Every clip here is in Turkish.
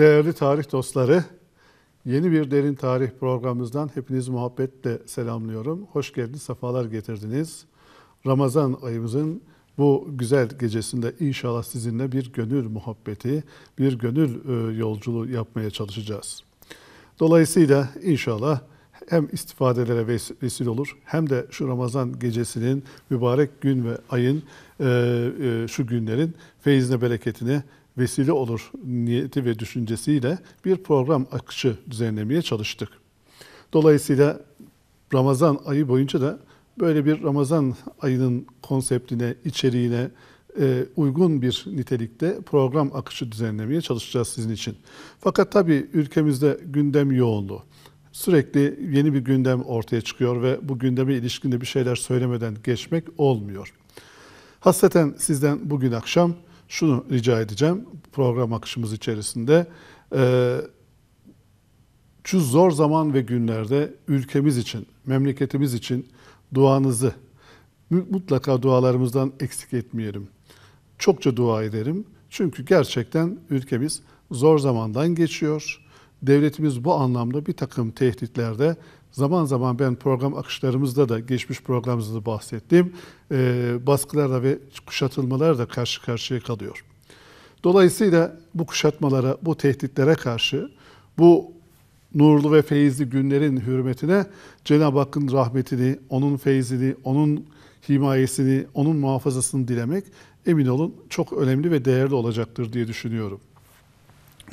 Değerli tarih dostları, yeni bir derin tarih programımızdan hepiniz muhabbetle selamlıyorum. Hoş geldiniz, sefalar getirdiniz. Ramazan ayımızın bu güzel gecesinde inşallah sizinle bir gönül muhabbeti, bir gönül e, yolculuğu yapmaya çalışacağız. Dolayısıyla inşallah hem istifadelere vesile olur hem de şu Ramazan gecesinin mübarek gün ve ayın e, e, şu günlerin feyizine bereketini vesile olur niyeti ve düşüncesiyle bir program akışı düzenlemeye çalıştık. Dolayısıyla Ramazan ayı boyunca da böyle bir Ramazan ayının konseptine, içeriğine e, uygun bir nitelikte program akışı düzenlemeye çalışacağız sizin için. Fakat tabii ülkemizde gündem yoğunlu, Sürekli yeni bir gündem ortaya çıkıyor ve bu gündeme ilişkin bir şeyler söylemeden geçmek olmuyor. Hasreten sizden bugün akşam şunu rica edeceğim program akışımız içerisinde. E, şu zor zaman ve günlerde ülkemiz için, memleketimiz için duanızı mutlaka dualarımızdan eksik etmeyelim. Çokça dua ederim. Çünkü gerçekten ülkemiz zor zamandan geçiyor. Devletimiz bu anlamda bir takım tehditlerde Zaman zaman ben program akışlarımızda da geçmiş programımızda bahsettiğim e, baskılarla ve kuşatılmalarla karşı karşıya kalıyor. Dolayısıyla bu kuşatmalara, bu tehditlere karşı, bu nurlu ve feyizli günlerin hürmetine Cenab-ı Hakk'ın rahmetini, onun feyzini, onun himayesini, onun muhafazasını dilemek emin olun çok önemli ve değerli olacaktır diye düşünüyorum.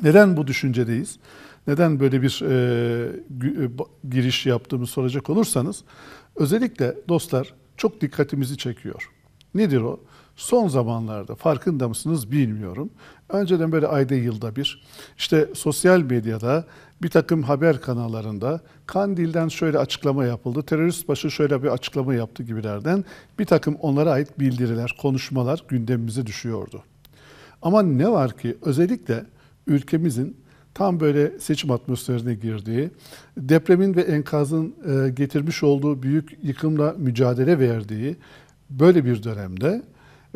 Neden bu düşüncedeyiz? Neden böyle bir e, e giriş yaptığımı soracak olursanız özellikle dostlar çok dikkatimizi çekiyor. Nedir o? Son zamanlarda farkında mısınız bilmiyorum. Önceden böyle ayda yılda bir işte sosyal medyada bir takım haber kanallarında Kandil'den şöyle açıklama yapıldı, terörist başı şöyle bir açıklama yaptı gibilerden bir takım onlara ait bildiriler, konuşmalar gündemimize düşüyordu. Ama ne var ki özellikle ülkemizin tam böyle seçim atmosferine girdiği, depremin ve enkazın e, getirmiş olduğu büyük yıkımla mücadele verdiği böyle bir dönemde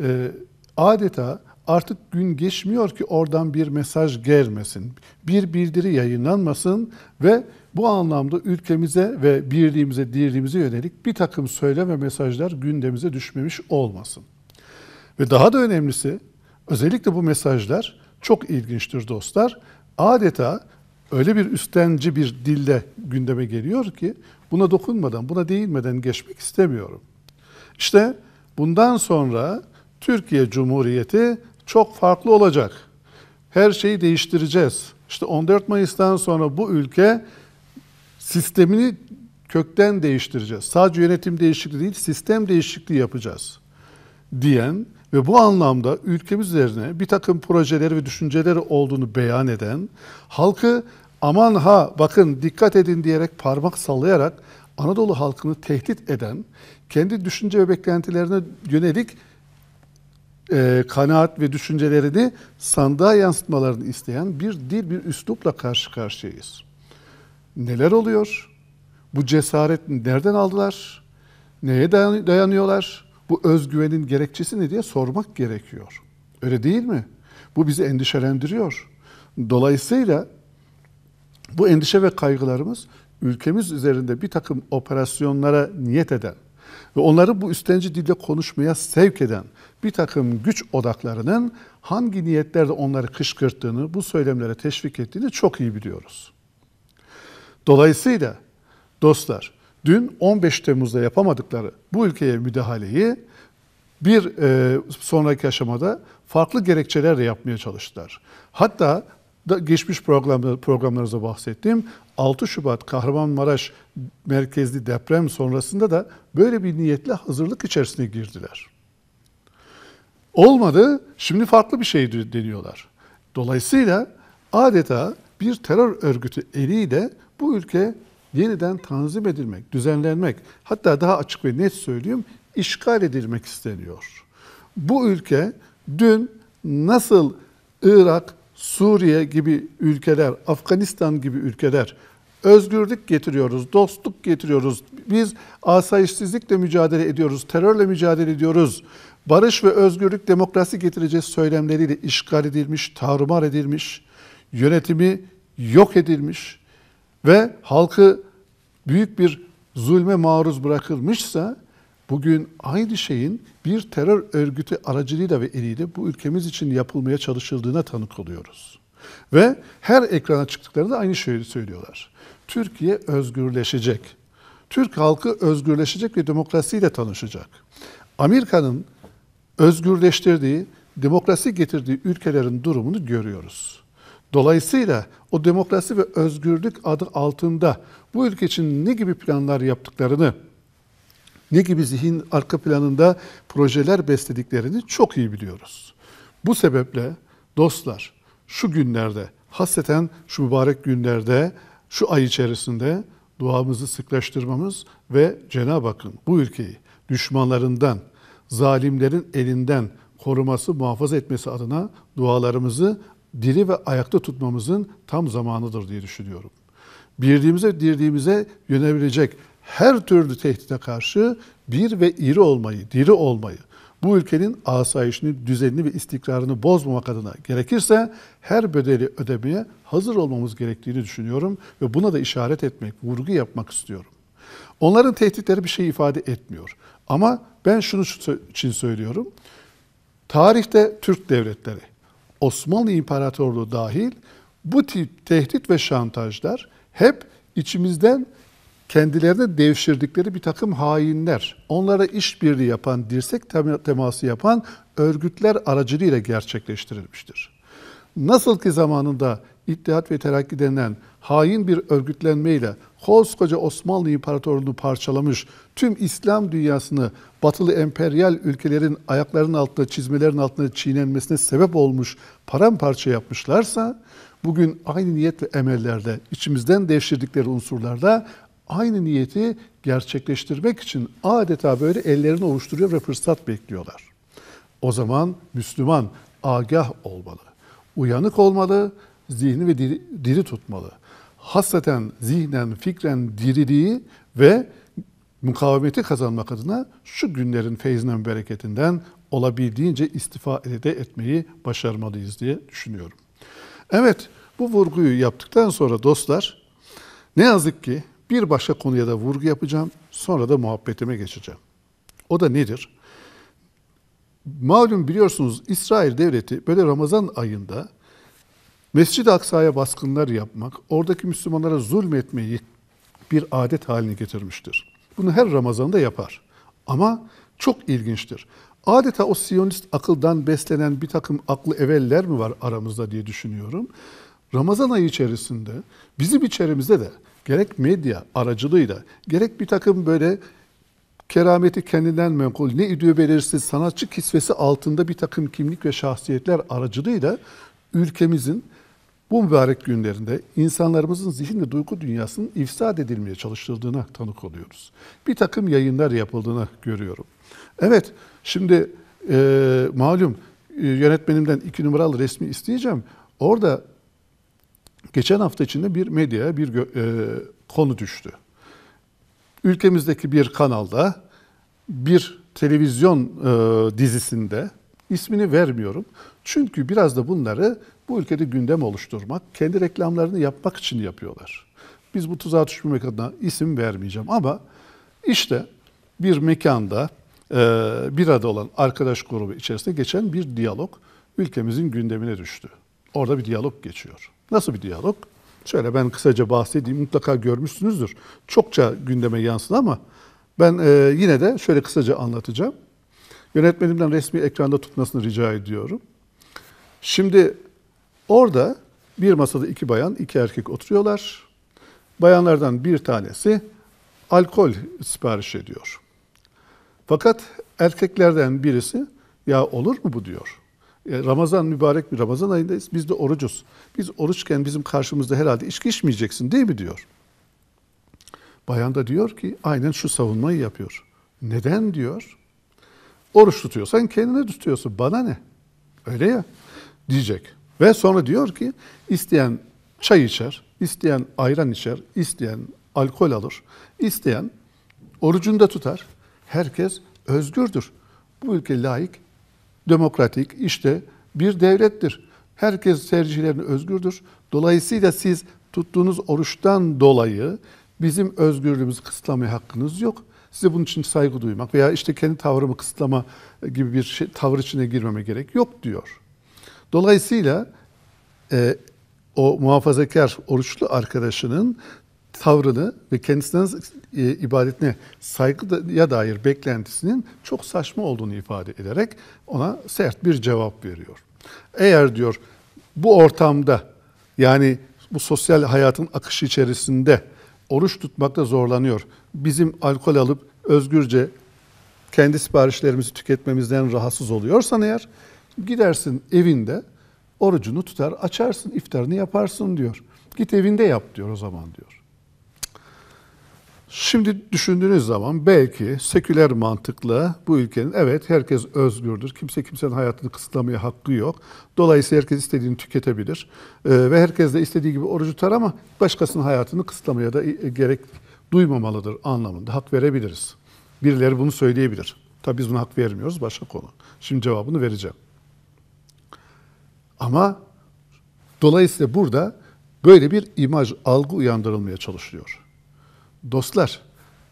e, adeta artık gün geçmiyor ki oradan bir mesaj gelmesin, bir bildiri yayınlanmasın ve bu anlamda ülkemize ve birliğimize, dirliğimize yönelik bir takım söyleme ve mesajlar gündemimize düşmemiş olmasın. Ve daha da önemlisi özellikle bu mesajlar çok ilginçtir dostlar adeta öyle bir üstenci bir dille gündeme geliyor ki buna dokunmadan, buna değinmeden geçmek istemiyorum. İşte bundan sonra Türkiye Cumhuriyeti çok farklı olacak. Her şeyi değiştireceğiz. İşte 14 Mayıs'tan sonra bu ülke sistemini kökten değiştireceğiz. Sadece yönetim değişikliği değil, sistem değişikliği yapacağız diyen ve bu anlamda ülkemiz üzerine bir takım projeleri ve düşünceleri olduğunu beyan eden, halkı aman ha bakın dikkat edin diyerek parmak sallayarak Anadolu halkını tehdit eden, kendi düşünce ve beklentilerine yönelik e, kanaat ve düşüncelerini sandığa yansıtmalarını isteyen bir dil, bir üslupla karşı karşıyayız. Neler oluyor? Bu cesaret nereden aldılar? Neye dayanıyorlar? bu özgüvenin gerekçesi ne diye sormak gerekiyor. Öyle değil mi? Bu bizi endişelendiriyor. Dolayısıyla bu endişe ve kaygılarımız ülkemiz üzerinde bir takım operasyonlara niyet eden ve onları bu üstenci dilde konuşmaya sevk eden bir takım güç odaklarının hangi niyetlerde onları kışkırttığını, bu söylemlere teşvik ettiğini çok iyi biliyoruz. Dolayısıyla dostlar, dün 15 Temmuz'da yapamadıkları bu ülkeye müdahaleyi bir e, sonraki aşamada farklı gerekçelerle yapmaya çalıştılar. Hatta da geçmiş program, programlarınızda bahsettiğim 6 Şubat Kahramanmaraş merkezli deprem sonrasında da böyle bir niyetle hazırlık içerisine girdiler. Olmadı, şimdi farklı bir şey deniyorlar. Dolayısıyla adeta bir terör örgütü eliyle bu ülke yeniden tanzim edilmek, düzenlenmek, hatta daha açık ve net söyleyeyim, işgal edilmek isteniyor. Bu ülke dün nasıl Irak, Suriye gibi ülkeler, Afganistan gibi ülkeler özgürlük getiriyoruz, dostluk getiriyoruz. Biz asayişsizlikle mücadele ediyoruz, terörle mücadele ediyoruz. Barış ve özgürlük, demokrasi getireceğiz söylemleriyle işgal edilmiş, tarumar edilmiş, yönetimi yok edilmiş ve halkı büyük bir zulme maruz bırakılmışsa Bugün aynı şeyin bir terör örgütü aracılığıyla ve eliyle bu ülkemiz için yapılmaya çalışıldığına tanık oluyoruz. Ve her ekrana çıktıklarında aynı şeyi söylüyorlar. Türkiye özgürleşecek. Türk halkı özgürleşecek ve demokrasiyle tanışacak. Amerika'nın özgürleştirdiği, demokrasi getirdiği ülkelerin durumunu görüyoruz. Dolayısıyla o demokrasi ve özgürlük adı altında bu ülke için ne gibi planlar yaptıklarını ne gibi zihin arka planında projeler beslediklerini çok iyi biliyoruz. Bu sebeple dostlar şu günlerde, hasreten şu mübarek günlerde, şu ay içerisinde duamızı sıklaştırmamız ve Cenab-ı Hakk'ın bu ülkeyi düşmanlarından, zalimlerin elinden koruması, muhafaza etmesi adına dualarımızı diri ve ayakta tutmamızın tam zamanıdır diye düşünüyorum. Birdiğimize dirdiğimize yönebilecek her türlü tehdide karşı bir ve iri olmayı, diri olmayı, bu ülkenin asayişini, düzenini ve istikrarını bozmamak adına gerekirse her bedeli ödemeye hazır olmamız gerektiğini düşünüyorum ve buna da işaret etmek, vurgu yapmak istiyorum. Onların tehditleri bir şey ifade etmiyor. Ama ben şunu için söylüyorum. Tarihte Türk devletleri, Osmanlı İmparatorluğu dahil bu tip tehdit ve şantajlar hep içimizden kendilerine devşirdikleri bir takım hainler, onlara işbirliği yapan, dirsek teması yapan örgütler aracılığıyla gerçekleştirilmiştir. Nasıl ki zamanında İttihat ve Terakki denilen hain bir örgütlenmeyle koskoca Osmanlı İmparatorluğunu parçalamış, tüm İslam dünyasını batılı emperyal ülkelerin ayaklarının altında, çizmelerin altında çiğnenmesine sebep olmuş paramparça yapmışlarsa, bugün aynı niyet ve emellerde, içimizden devşirdikleri unsurlarda aynı niyeti gerçekleştirmek için adeta böyle ellerini ovuşturuyor ve fırsat bekliyorlar. O zaman Müslüman agah olmalı, uyanık olmalı, zihni ve diri, diri tutmalı. Hasreten zihnen, fikren diriliği ve mukavemeti kazanmak adına şu günlerin feyzinden, bereketinden olabildiğince istifa elde etmeyi başarmalıyız diye düşünüyorum. Evet, bu vurguyu yaptıktan sonra dostlar, ne yazık ki bir başka konuya da vurgu yapacağım. Sonra da muhabbetime geçeceğim. O da nedir? Malum biliyorsunuz İsrail devleti böyle Ramazan ayında Mescid-i Aksa'ya baskınlar yapmak, oradaki Müslümanlara zulmetmeyi bir adet haline getirmiştir. Bunu her Ramazan'da yapar. Ama çok ilginçtir. Adeta o Siyonist akıldan beslenen bir takım aklı eveller mi var aramızda diye düşünüyorum. Ramazan ayı içerisinde bizim içerimizde de gerek medya aracılığıyla, gerek bir takım böyle kerameti kendinden menkul, ne idüğü belirsiz sanatçı kisvesi altında bir takım kimlik ve şahsiyetler aracılığıyla ülkemizin bu mübarek günlerinde insanlarımızın zihin ve duygu dünyasının ifsad edilmeye çalıştırdığına tanık oluyoruz. Bir takım yayınlar yapıldığını görüyorum. Evet, şimdi e, malum yönetmenimden iki numaralı resmi isteyeceğim. Orada geçen hafta içinde bir medyaya bir e, konu düştü. Ülkemizdeki bir kanalda bir televizyon e, dizisinde ismini vermiyorum. Çünkü biraz da bunları bu ülkede gündem oluşturmak, kendi reklamlarını yapmak için yapıyorlar. Biz bu tuzağa düşmemek adına isim vermeyeceğim ama işte bir mekanda e, bir arada olan arkadaş grubu içerisinde geçen bir diyalog ülkemizin gündemine düştü. Orada bir diyalog geçiyor. Nasıl bir diyalog? Şöyle ben kısaca bahsedeyim. Mutlaka görmüşsünüzdür. Çokça gündeme yansıdı ama ben e, yine de şöyle kısaca anlatacağım. Yönetmenimden resmi ekranda tutmasını rica ediyorum. Şimdi orada bir masada iki bayan, iki erkek oturuyorlar. Bayanlardan bir tanesi alkol sipariş ediyor. Fakat erkeklerden birisi ya olur mu bu diyor. E, Ramazan mübarek bir Ramazan ayındayız. Biz de orucuz. Biz oruçken bizim karşımızda herhalde içki içmeyeceksin değil mi diyor. Bayan da diyor ki aynen şu savunmayı yapıyor. Neden diyor? Oruç tutuyorsan kendine tutuyorsun. Bana ne? Öyle ya diyecek. Ve sonra diyor ki isteyen çay içer, isteyen ayran içer, isteyen alkol alır, isteyen orucunda tutar. Herkes özgürdür. Bu ülke layık demokratik işte bir devlettir. Herkes tercihlerini özgürdür. Dolayısıyla siz tuttuğunuz oruçtan dolayı bizim özgürlüğümüzü kısıtlamaya hakkınız yok. Size bunun için saygı duymak veya işte kendi tavrımı kısıtlama gibi bir şey, tavır içine girmeme gerek yok diyor. Dolayısıyla e, o muhafazakar oruçlu arkadaşının tavrını ve kendisinden e, ibadetine saygıya dair beklentisinin çok saçma olduğunu ifade ederek ona sert bir cevap veriyor. Eğer diyor bu ortamda yani bu sosyal hayatın akışı içerisinde oruç tutmakta zorlanıyor. Bizim alkol alıp özgürce kendi siparişlerimizi tüketmemizden rahatsız oluyorsan eğer gidersin evinde orucunu tutar açarsın iftarını yaparsın diyor. Git evinde yap diyor o zaman diyor. Şimdi düşündüğünüz zaman belki seküler mantıkla bu ülkenin evet herkes özgürdür. Kimse kimsenin hayatını kısıtlamaya hakkı yok. Dolayısıyla herkes istediğini tüketebilir. Ee, ve herkes de istediği gibi orucu tutar ama başkasının hayatını kısıtlamaya da e, gerek duymamalıdır anlamında hak verebiliriz. Birileri bunu söyleyebilir. tabi biz buna hak vermiyoruz başka konu. Şimdi cevabını vereceğim. Ama dolayısıyla burada böyle bir imaj, algı uyandırılmaya çalışılıyor. Dostlar,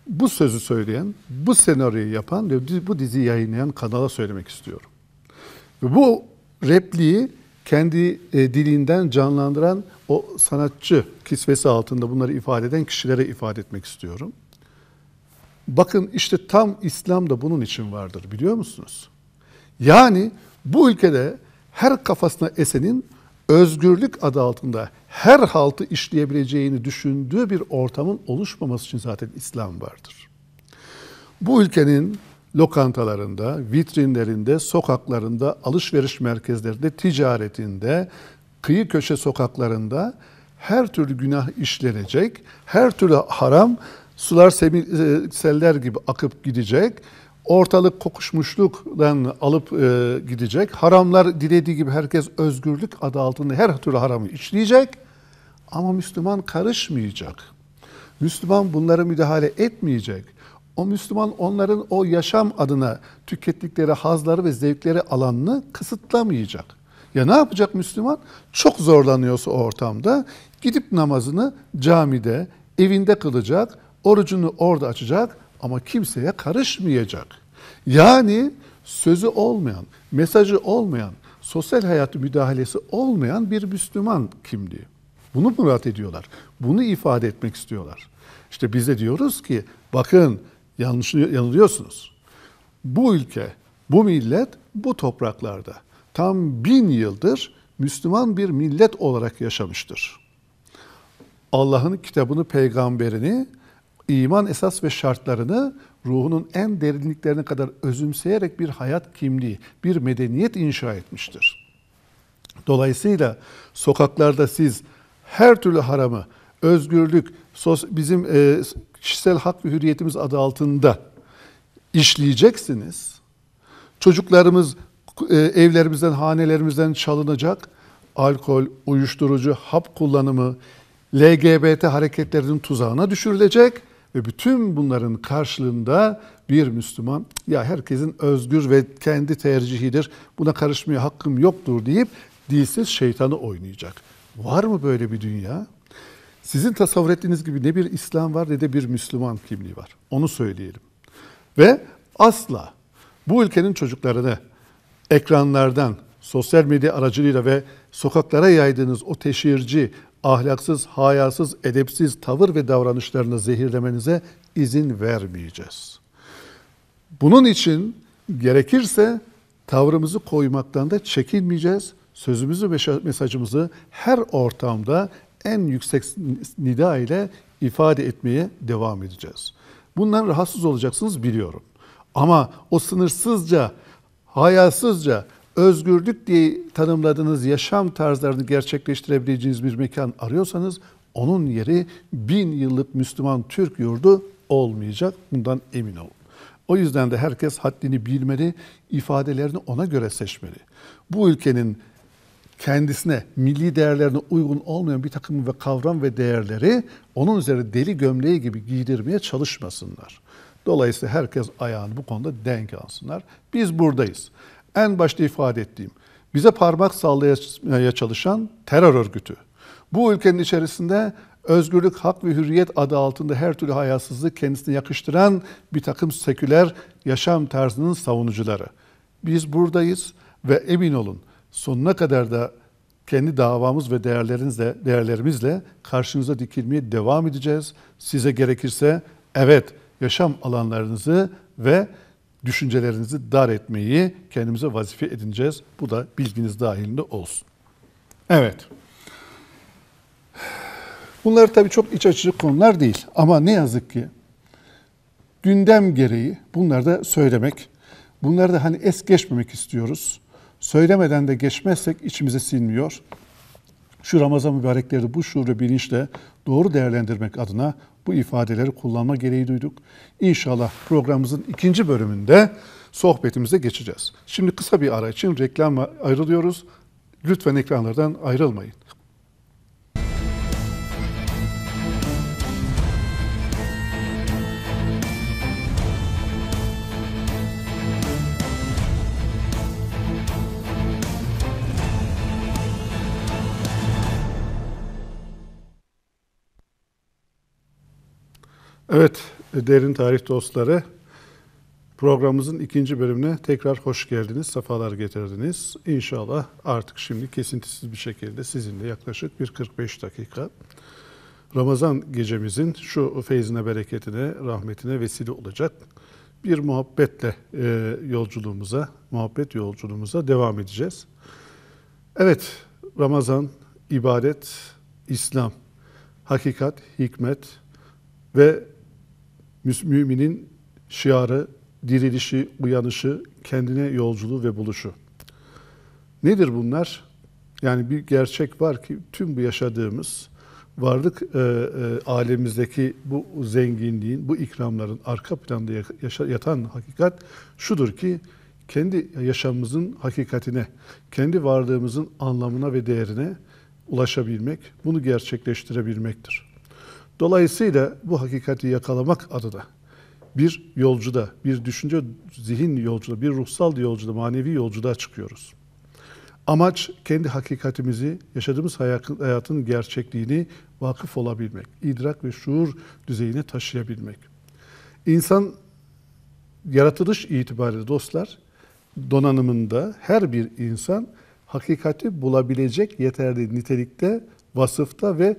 bu sözü söyleyen, bu senaryoyu yapan ve bu diziyi yayınlayan kanala söylemek istiyorum. Ve bu repliği kendi e, dilinden canlandıran o sanatçı kisvesi altında bunları ifade eden kişilere ifade etmek istiyorum. Bakın işte tam İslam da bunun için vardır biliyor musunuz? Yani bu ülkede her kafasına esenin özgürlük adı altında her haltı işleyebileceğini düşündüğü bir ortamın oluşmaması için zaten İslam vardır. Bu ülkenin lokantalarında, vitrinlerinde, sokaklarında, alışveriş merkezlerinde, ticaretinde, kıyı köşe sokaklarında her türlü günah işlenecek, her türlü haram sular e, seller gibi akıp gidecek ortalık kokuşmuşluktan alıp e, gidecek. Haramlar dilediği gibi herkes özgürlük adı altında her türlü haramı işleyecek. Ama Müslüman karışmayacak. Müslüman bunlara müdahale etmeyecek. O Müslüman onların o yaşam adına tükettikleri hazları ve zevkleri alanını kısıtlamayacak. Ya ne yapacak Müslüman? Çok zorlanıyorsa ortamda gidip namazını camide, evinde kılacak, orucunu orada açacak ama kimseye karışmayacak. Yani sözü olmayan, mesajı olmayan, sosyal hayat müdahalesi olmayan bir Müslüman kimdi? Bunu murat ediyorlar. Bunu ifade etmek istiyorlar. İşte biz de diyoruz ki bakın yanlış yanılıyorsunuz. Bu ülke, bu millet bu topraklarda tam bin yıldır Müslüman bir millet olarak yaşamıştır. Allah'ın kitabını, peygamberini iman esas ve şartlarını ruhunun en derinliklerine kadar özümseyerek bir hayat kimliği, bir medeniyet inşa etmiştir. Dolayısıyla sokaklarda siz her türlü haramı, özgürlük, sos, bizim e, kişisel hak ve hürriyetimiz adı altında işleyeceksiniz. Çocuklarımız e, evlerimizden, hanelerimizden çalınacak. Alkol, uyuşturucu, hap kullanımı, LGBT hareketlerinin tuzağına düşürülecek ve bütün bunların karşılığında bir Müslüman ya herkesin özgür ve kendi tercihidir. Buna karışmaya hakkım yoktur deyip dilsiz şeytanı oynayacak. Var mı böyle bir dünya? Sizin tasavvur ettiğiniz gibi ne bir İslam var ne de bir Müslüman kimliği var. Onu söyleyelim. Ve asla bu ülkenin çocuklarını ekranlardan, sosyal medya aracılığıyla ve sokaklara yaydığınız o teşhirci, ahlaksız, hayasız, edepsiz tavır ve davranışlarını zehirlemenize izin vermeyeceğiz. Bunun için gerekirse tavrımızı koymaktan da çekinmeyeceğiz. Sözümüzü ve mesajımızı her ortamda en yüksek nida ile ifade etmeye devam edeceğiz. Bundan rahatsız olacaksınız biliyorum. Ama o sınırsızca, hayasızca, özgürlük diye tanımladığınız yaşam tarzlarını gerçekleştirebileceğiniz bir mekan arıyorsanız onun yeri bin yıllık Müslüman Türk yurdu olmayacak. Bundan emin olun. O yüzden de herkes haddini bilmeli, ifadelerini ona göre seçmeli. Bu ülkenin kendisine, milli değerlerine uygun olmayan bir takım ve kavram ve değerleri onun üzerine deli gömleği gibi giydirmeye çalışmasınlar. Dolayısıyla herkes ayağını bu konuda denk alsınlar. Biz buradayız en başta ifade ettiğim bize parmak sallamaya e, çalışan terör örgütü. Bu ülkenin içerisinde özgürlük, hak ve hürriyet adı altında her türlü hayasızlık kendisine yakıştıran bir takım seküler yaşam tarzının savunucuları. Biz buradayız ve emin olun sonuna kadar da kendi davamız ve değerlerinizle değerlerimizle karşınıza dikilmeye devam edeceğiz. Size gerekirse evet yaşam alanlarınızı ve düşüncelerinizi dar etmeyi kendimize vazife edineceğiz. Bu da bilginiz dahilinde olsun. Evet. Bunlar tabii çok iç açıcı konular değil ama ne yazık ki gündem gereği bunları da söylemek, bunları da hani es geçmemek istiyoruz. Söylemeden de geçmezsek içimize sinmiyor. Şu Ramazan mübarekleri bu şuuru bilinçle doğru değerlendirmek adına bu ifadeleri kullanma gereği duyduk. İnşallah programımızın ikinci bölümünde sohbetimize geçeceğiz. Şimdi kısa bir ara için reklam ayrılıyoruz. Lütfen ekranlardan ayrılmayın. Evet, derin tarih dostları, programımızın ikinci bölümüne tekrar hoş geldiniz, sefalar getirdiniz. İnşallah artık şimdi kesintisiz bir şekilde sizinle yaklaşık bir 45 dakika Ramazan gecemizin şu feyzine, bereketine, rahmetine vesile olacak bir muhabbetle e, yolculuğumuza, muhabbet yolculuğumuza devam edeceğiz. Evet, Ramazan, ibadet, İslam, hakikat, hikmet ve müminin şiarı, dirilişi, uyanışı, kendine yolculuğu ve buluşu. Nedir bunlar? Yani bir gerçek var ki tüm bu yaşadığımız varlık e, e, alemimizdeki bu zenginliğin, bu ikramların arka planda yaşa, yatan hakikat şudur ki kendi yaşamımızın hakikatine, kendi varlığımızın anlamına ve değerine ulaşabilmek, bunu gerçekleştirebilmektir. Dolayısıyla bu hakikati yakalamak adına bir yolcuda, bir düşünce zihin yolcuda, bir ruhsal yolcuda, manevi yolcuda çıkıyoruz. Amaç kendi hakikatimizi, yaşadığımız hayatın gerçekliğini vakıf olabilmek, idrak ve şuur düzeyine taşıyabilmek. İnsan yaratılış itibariyle dostlar, donanımında her bir insan hakikati bulabilecek yeterli nitelikte, vasıfta ve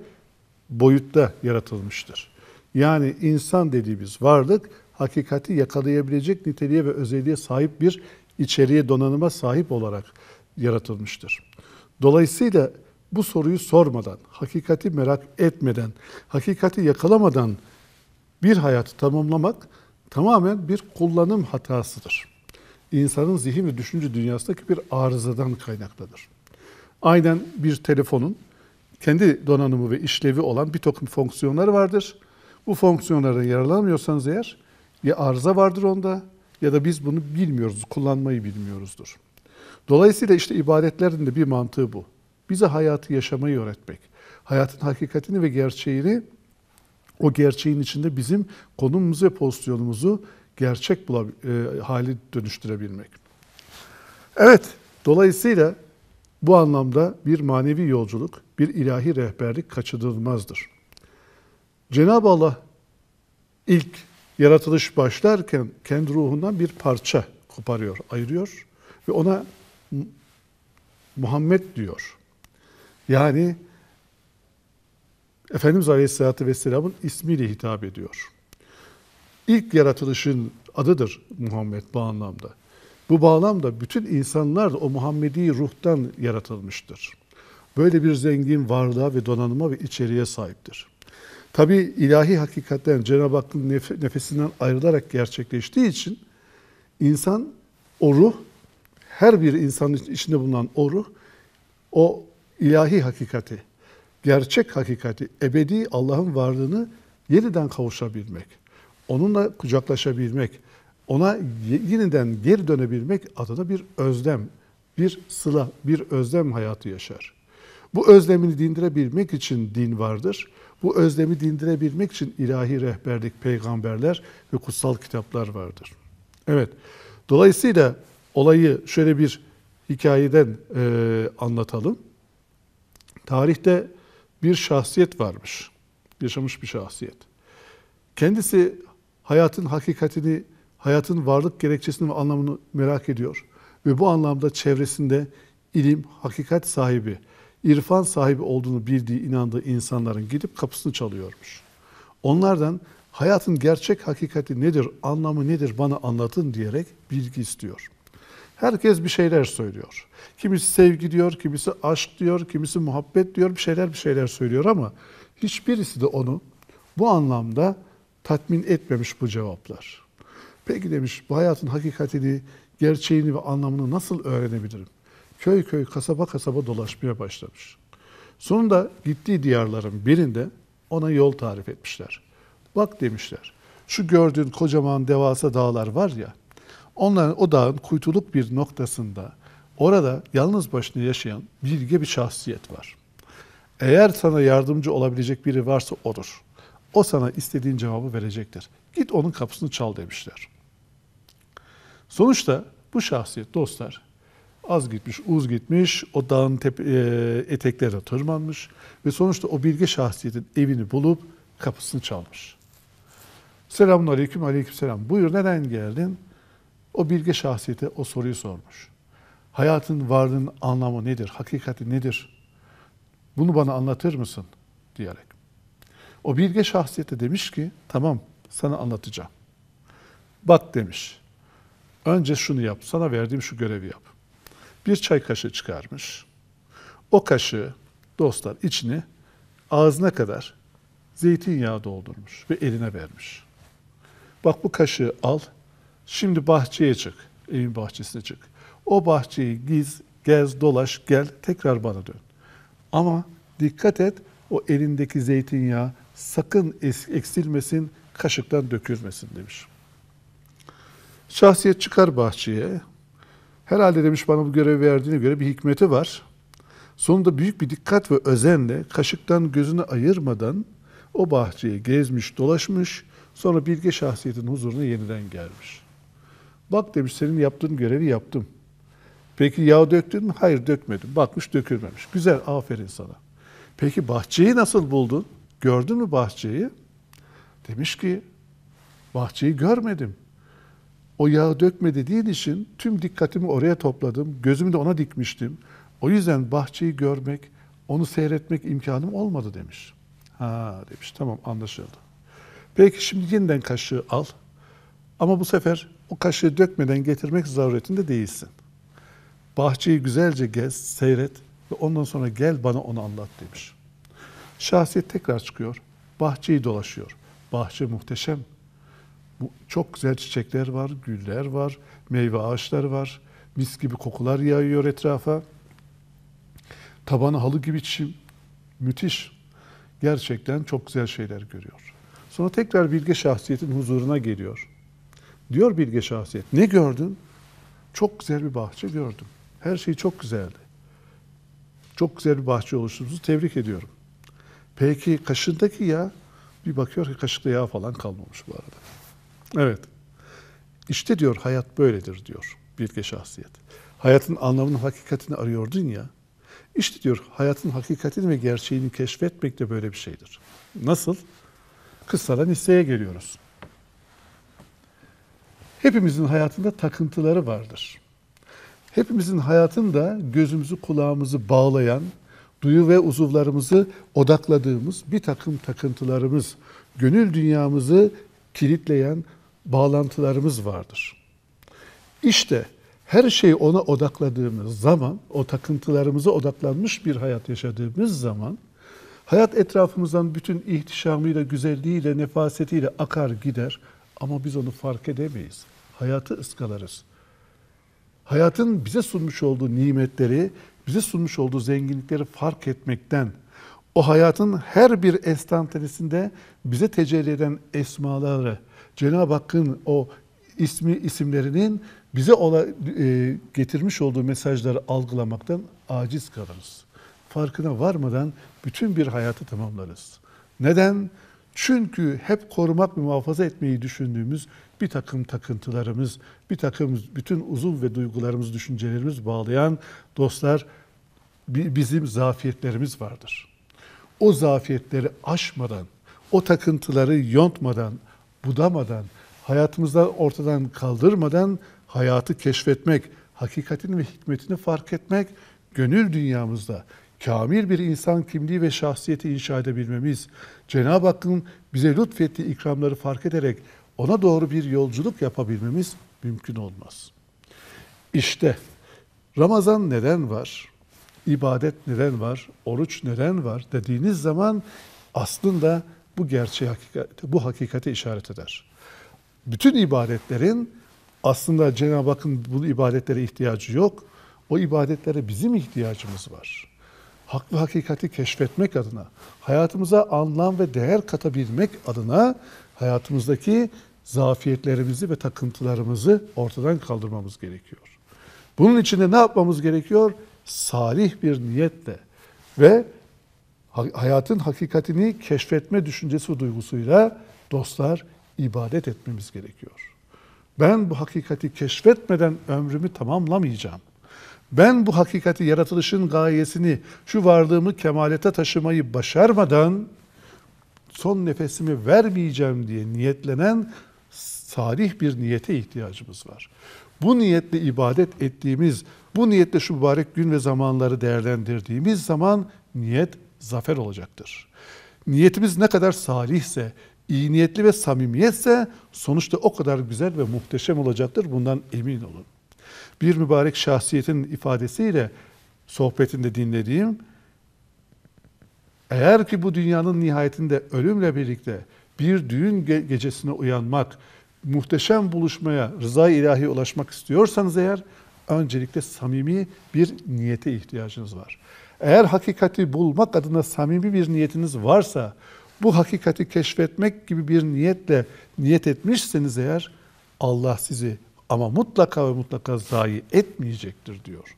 boyutta yaratılmıştır. Yani insan dediğimiz varlık hakikati yakalayabilecek niteliğe ve özelliğe sahip bir içeriye donanıma sahip olarak yaratılmıştır. Dolayısıyla bu soruyu sormadan, hakikati merak etmeden, hakikati yakalamadan bir hayatı tamamlamak tamamen bir kullanım hatasıdır. İnsanın zihin ve düşünce dünyasındaki bir arızadan kaynaklanır. Aynen bir telefonun kendi donanımı ve işlevi olan bir takım fonksiyonları vardır. Bu fonksiyonlardan yararlanamıyorsanız eğer ya arıza vardır onda ya da biz bunu bilmiyoruz, kullanmayı bilmiyoruzdur. Dolayısıyla işte ibadetlerin de bir mantığı bu. Bize hayatı yaşamayı öğretmek. Hayatın hakikatini ve gerçeğini o gerçeğin içinde bizim konumumuzu ve pozisyonumuzu gerçek bulabil, e, hali dönüştürebilmek. Evet, dolayısıyla bu anlamda bir manevi yolculuk, bir ilahi rehberlik kaçınılmazdır. Cenab-ı Allah ilk yaratılış başlarken kendi ruhundan bir parça koparıyor, ayırıyor ve ona Muhammed diyor. Yani Efendimiz Aleyhisselatü Vesselam'ın ismiyle hitap ediyor. İlk yaratılışın adıdır Muhammed bu anlamda. Bu bağlamda bütün insanlar o Muhammedi ruhtan yaratılmıştır. Böyle bir zengin varlığa ve donanıma ve içeriğe sahiptir. Tabi ilahi hakikatten Cenab-ı Hakk'ın nefesinden ayrılarak gerçekleştiği için insan o ruh, her bir insanın içinde bulunan o ruh, o ilahi hakikati, gerçek hakikati, ebedi Allah'ın varlığını yeniden kavuşabilmek, onunla kucaklaşabilmek, ona yeniden geri dönebilmek adına bir özlem, bir sıla, bir özlem hayatı yaşar. Bu özlemini dindirebilmek için din vardır. Bu özlemi dindirebilmek için ilahi rehberlik, peygamberler ve kutsal kitaplar vardır. Evet, dolayısıyla olayı şöyle bir hikayeden e, anlatalım. Tarihte bir şahsiyet varmış, yaşamış bir şahsiyet. Kendisi hayatın hakikatini hayatın varlık gerekçesini ve anlamını merak ediyor. Ve bu anlamda çevresinde ilim, hakikat sahibi, irfan sahibi olduğunu bildiği, inandığı insanların gidip kapısını çalıyormuş. Onlardan hayatın gerçek hakikati nedir, anlamı nedir bana anlatın diyerek bilgi istiyor. Herkes bir şeyler söylüyor. Kimisi sevgi diyor, kimisi aşk diyor, kimisi muhabbet diyor, bir şeyler bir şeyler söylüyor ama hiçbirisi de onu bu anlamda tatmin etmemiş bu cevaplar. Peki demiş bu hayatın hakikatini, gerçeğini ve anlamını nasıl öğrenebilirim? Köy köy, kasaba kasaba dolaşmaya başlamış. Sonunda gittiği diyarların birinde ona yol tarif etmişler. Bak demişler, şu gördüğün kocaman devasa dağlar var ya, onların o dağın kuytuluk bir noktasında orada yalnız başına yaşayan bilge bir şahsiyet var. Eğer sana yardımcı olabilecek biri varsa odur. O sana istediğin cevabı verecektir. Git onun kapısını çal demişler. Sonuçta bu şahsiyet dostlar az gitmiş, uz gitmiş, o dağın tepe, e, eteklerine tırmanmış ve sonuçta o bilge şahsiyetin evini bulup kapısını çalmış. Selamun aleyküm, aleyküm selam. Buyur neden geldin? O bilge şahsiyete o soruyu sormuş. Hayatın varlığının anlamı nedir? Hakikati nedir? Bunu bana anlatır mısın? diyerek. O bilge şahsiyete demiş ki tamam sana anlatacağım. Bak demiş. Önce şunu yap, sana verdiğim şu görevi yap. Bir çay kaşığı çıkarmış. O kaşığı dostlar içini ağzına kadar zeytinyağı doldurmuş ve eline vermiş. Bak bu kaşığı al, şimdi bahçeye çık, evin bahçesine çık. O bahçeyi giz, gez, dolaş, gel, tekrar bana dön. Ama dikkat et, o elindeki zeytinyağı sakın eksilmesin, kaşıktan dökülmesin demiş. Şahsiyet çıkar bahçeye. Herhalde demiş bana bu görevi verdiğine göre bir hikmeti var. Sonunda büyük bir dikkat ve özenle kaşıktan gözünü ayırmadan o bahçeye gezmiş, dolaşmış. Sonra bilge şahsiyetin huzuruna yeniden gelmiş. Bak demiş senin yaptığın görevi yaptım. Peki yağ döktün mü? Hayır dökmedim. Bakmış dökülmemiş. Güzel aferin sana. Peki bahçeyi nasıl buldun? Gördün mü bahçeyi? Demiş ki bahçeyi görmedim o yağı dökme dediğin için tüm dikkatimi oraya topladım. Gözümü de ona dikmiştim. O yüzden bahçeyi görmek, onu seyretmek imkanım olmadı demiş. Ha demiş tamam anlaşıldı. Peki şimdi yeniden kaşığı al. Ama bu sefer o kaşığı dökmeden getirmek zaruretinde değilsin. Bahçeyi güzelce gez, seyret ve ondan sonra gel bana onu anlat demiş. Şahsiyet tekrar çıkıyor. Bahçeyi dolaşıyor. Bahçe muhteşem çok güzel çiçekler var, güller var, meyve ağaçları var. Mis gibi kokular yayıyor etrafa. Tabanı halı gibi çim. Müthiş. Gerçekten çok güzel şeyler görüyor. Sonra tekrar bilge şahsiyetin huzuruna geliyor. Diyor bilge şahsiyet, ne gördün? Çok güzel bir bahçe gördüm. Her şey çok güzeldi. Çok güzel bir bahçe oluşturduğunuzu tebrik ediyorum. Peki kaşındaki yağ? Bir bakıyor ki kaşıkta yağ falan kalmamış bu arada. Evet. İşte diyor hayat böyledir diyor bilge şahsiyet. Hayatın anlamını, hakikatini arıyordun ya. İşte diyor hayatın hakikatini ve gerçeğini keşfetmek de böyle bir şeydir. Nasıl? Kısadan hisseye geliyoruz. Hepimizin hayatında takıntıları vardır. Hepimizin hayatında gözümüzü kulağımızı bağlayan, duyu ve uzuvlarımızı odakladığımız bir takım takıntılarımız, gönül dünyamızı kilitleyen, bağlantılarımız vardır. İşte her şeyi ona odakladığımız zaman, o takıntılarımıza odaklanmış bir hayat yaşadığımız zaman, hayat etrafımızdan bütün ihtişamıyla, güzelliğiyle, nefasetiyle akar gider ama biz onu fark edemeyiz. Hayatı ıskalarız. Hayatın bize sunmuş olduğu nimetleri, bize sunmuş olduğu zenginlikleri fark etmekten, o hayatın her bir enstantanesinde bize tecelli eden esmaları, Cenab-ı Hakk'ın o ismi isimlerinin bize ola, e, getirmiş olduğu mesajları algılamaktan aciz kalırız. Farkına varmadan bütün bir hayatı tamamlarız. Neden? Çünkü hep korumak ve muhafaza etmeyi düşündüğümüz bir takım takıntılarımız, bir takım bütün uzun ve duygularımız, düşüncelerimiz bağlayan dostlar bizim zafiyetlerimiz vardır. O zafiyetleri aşmadan, o takıntıları yontmadan, budamadan, hayatımızda ortadan kaldırmadan hayatı keşfetmek, hakikatin ve hikmetini fark etmek, gönül dünyamızda kamil bir insan kimliği ve şahsiyeti inşa edebilmemiz, Cenab-ı Hakk'ın bize lütfettiği ikramları fark ederek ona doğru bir yolculuk yapabilmemiz mümkün olmaz. İşte Ramazan neden var? İbadet neden var? Oruç neden var? dediğiniz zaman aslında bu gerçeği, hakikat, bu hakikati işaret eder. Bütün ibadetlerin aslında Cenab-ı Hakk'ın bu ibadetlere ihtiyacı yok. O ibadetlere bizim ihtiyacımız var. Hak ve hakikati keşfetmek adına, hayatımıza anlam ve değer katabilmek adına hayatımızdaki zafiyetlerimizi ve takıntılarımızı ortadan kaldırmamız gerekiyor. Bunun için de ne yapmamız gerekiyor? Salih bir niyetle ve hayatın hakikatini keşfetme düşüncesi ve duygusuyla dostlar ibadet etmemiz gerekiyor. Ben bu hakikati keşfetmeden ömrümü tamamlamayacağım. Ben bu hakikati, yaratılışın gayesini, şu varlığımı kemalete taşımayı başarmadan son nefesimi vermeyeceğim diye niyetlenen salih bir niyete ihtiyacımız var. Bu niyetle ibadet ettiğimiz, bu niyetle şu mübarek gün ve zamanları değerlendirdiğimiz zaman niyet zafer olacaktır. Niyetimiz ne kadar salihse, iyi niyetli ve samimiyetse sonuçta o kadar güzel ve muhteşem olacaktır. Bundan emin olun. Bir mübarek şahsiyetin ifadesiyle sohbetinde dinlediğim eğer ki bu dünyanın nihayetinde ölümle birlikte bir düğün ge- gecesine uyanmak, muhteşem buluşmaya, rıza ilahi ulaşmak istiyorsanız eğer öncelikle samimi bir niyete ihtiyacınız var. Eğer hakikati bulmak adına samimi bir niyetiniz varsa, bu hakikati keşfetmek gibi bir niyetle niyet etmişseniz eğer Allah sizi ama mutlaka ve mutlaka zayi etmeyecektir diyor.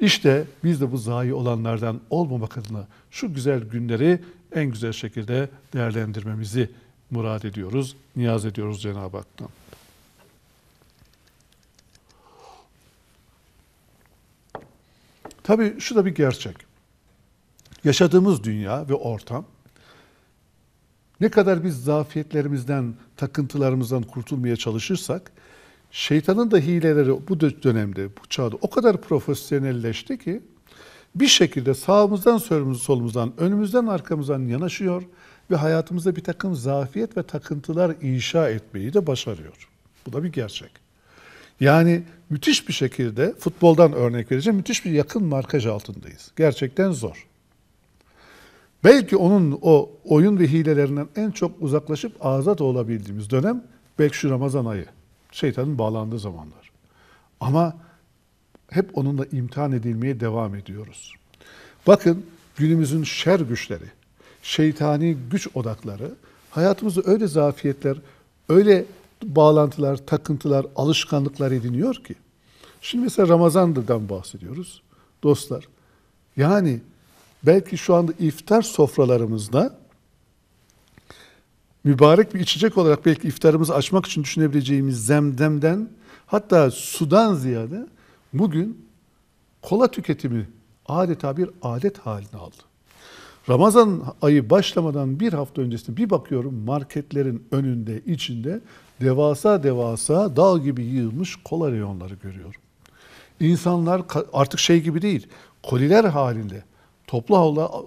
İşte biz de bu zayi olanlardan olmamak adına şu güzel günleri en güzel şekilde değerlendirmemizi murad ediyoruz, niyaz ediyoruz Cenab-ı Hak'tan. Tabii şu da bir gerçek. Yaşadığımız dünya ve ortam ne kadar biz zafiyetlerimizden, takıntılarımızdan kurtulmaya çalışırsak şeytanın da hileleri bu dönemde, bu çağda o kadar profesyonelleşti ki bir şekilde sağımızdan, solumuzdan, önümüzden, arkamızdan yanaşıyor ve hayatımızda bir takım zafiyet ve takıntılar inşa etmeyi de başarıyor. Bu da bir gerçek. Yani müthiş bir şekilde futboldan örnek vereceğim. Müthiş bir yakın markaj altındayız. Gerçekten zor. Belki onun o oyun ve hilelerinden en çok uzaklaşıp azat olabildiğimiz dönem belki şu Ramazan ayı. Şeytanın bağlandığı zamanlar. Ama hep onunla imtihan edilmeye devam ediyoruz. Bakın günümüzün şer güçleri, şeytani güç odakları hayatımızı öyle zafiyetler, öyle bağlantılar, takıntılar, alışkanlıklar ediniyor ki. Şimdi mesela Ramazan'dan bahsediyoruz dostlar. Yani belki şu anda iftar sofralarımızda mübarek bir içecek olarak belki iftarımızı açmak için düşünebileceğimiz zemdemden hatta sudan ziyade bugün kola tüketimi adeta bir adet haline aldı. Ramazan ayı başlamadan bir hafta öncesinde bir bakıyorum marketlerin önünde, içinde devasa devasa dağ gibi yığılmış kola reyonları görüyorum. İnsanlar artık şey gibi değil, koliler halinde toplu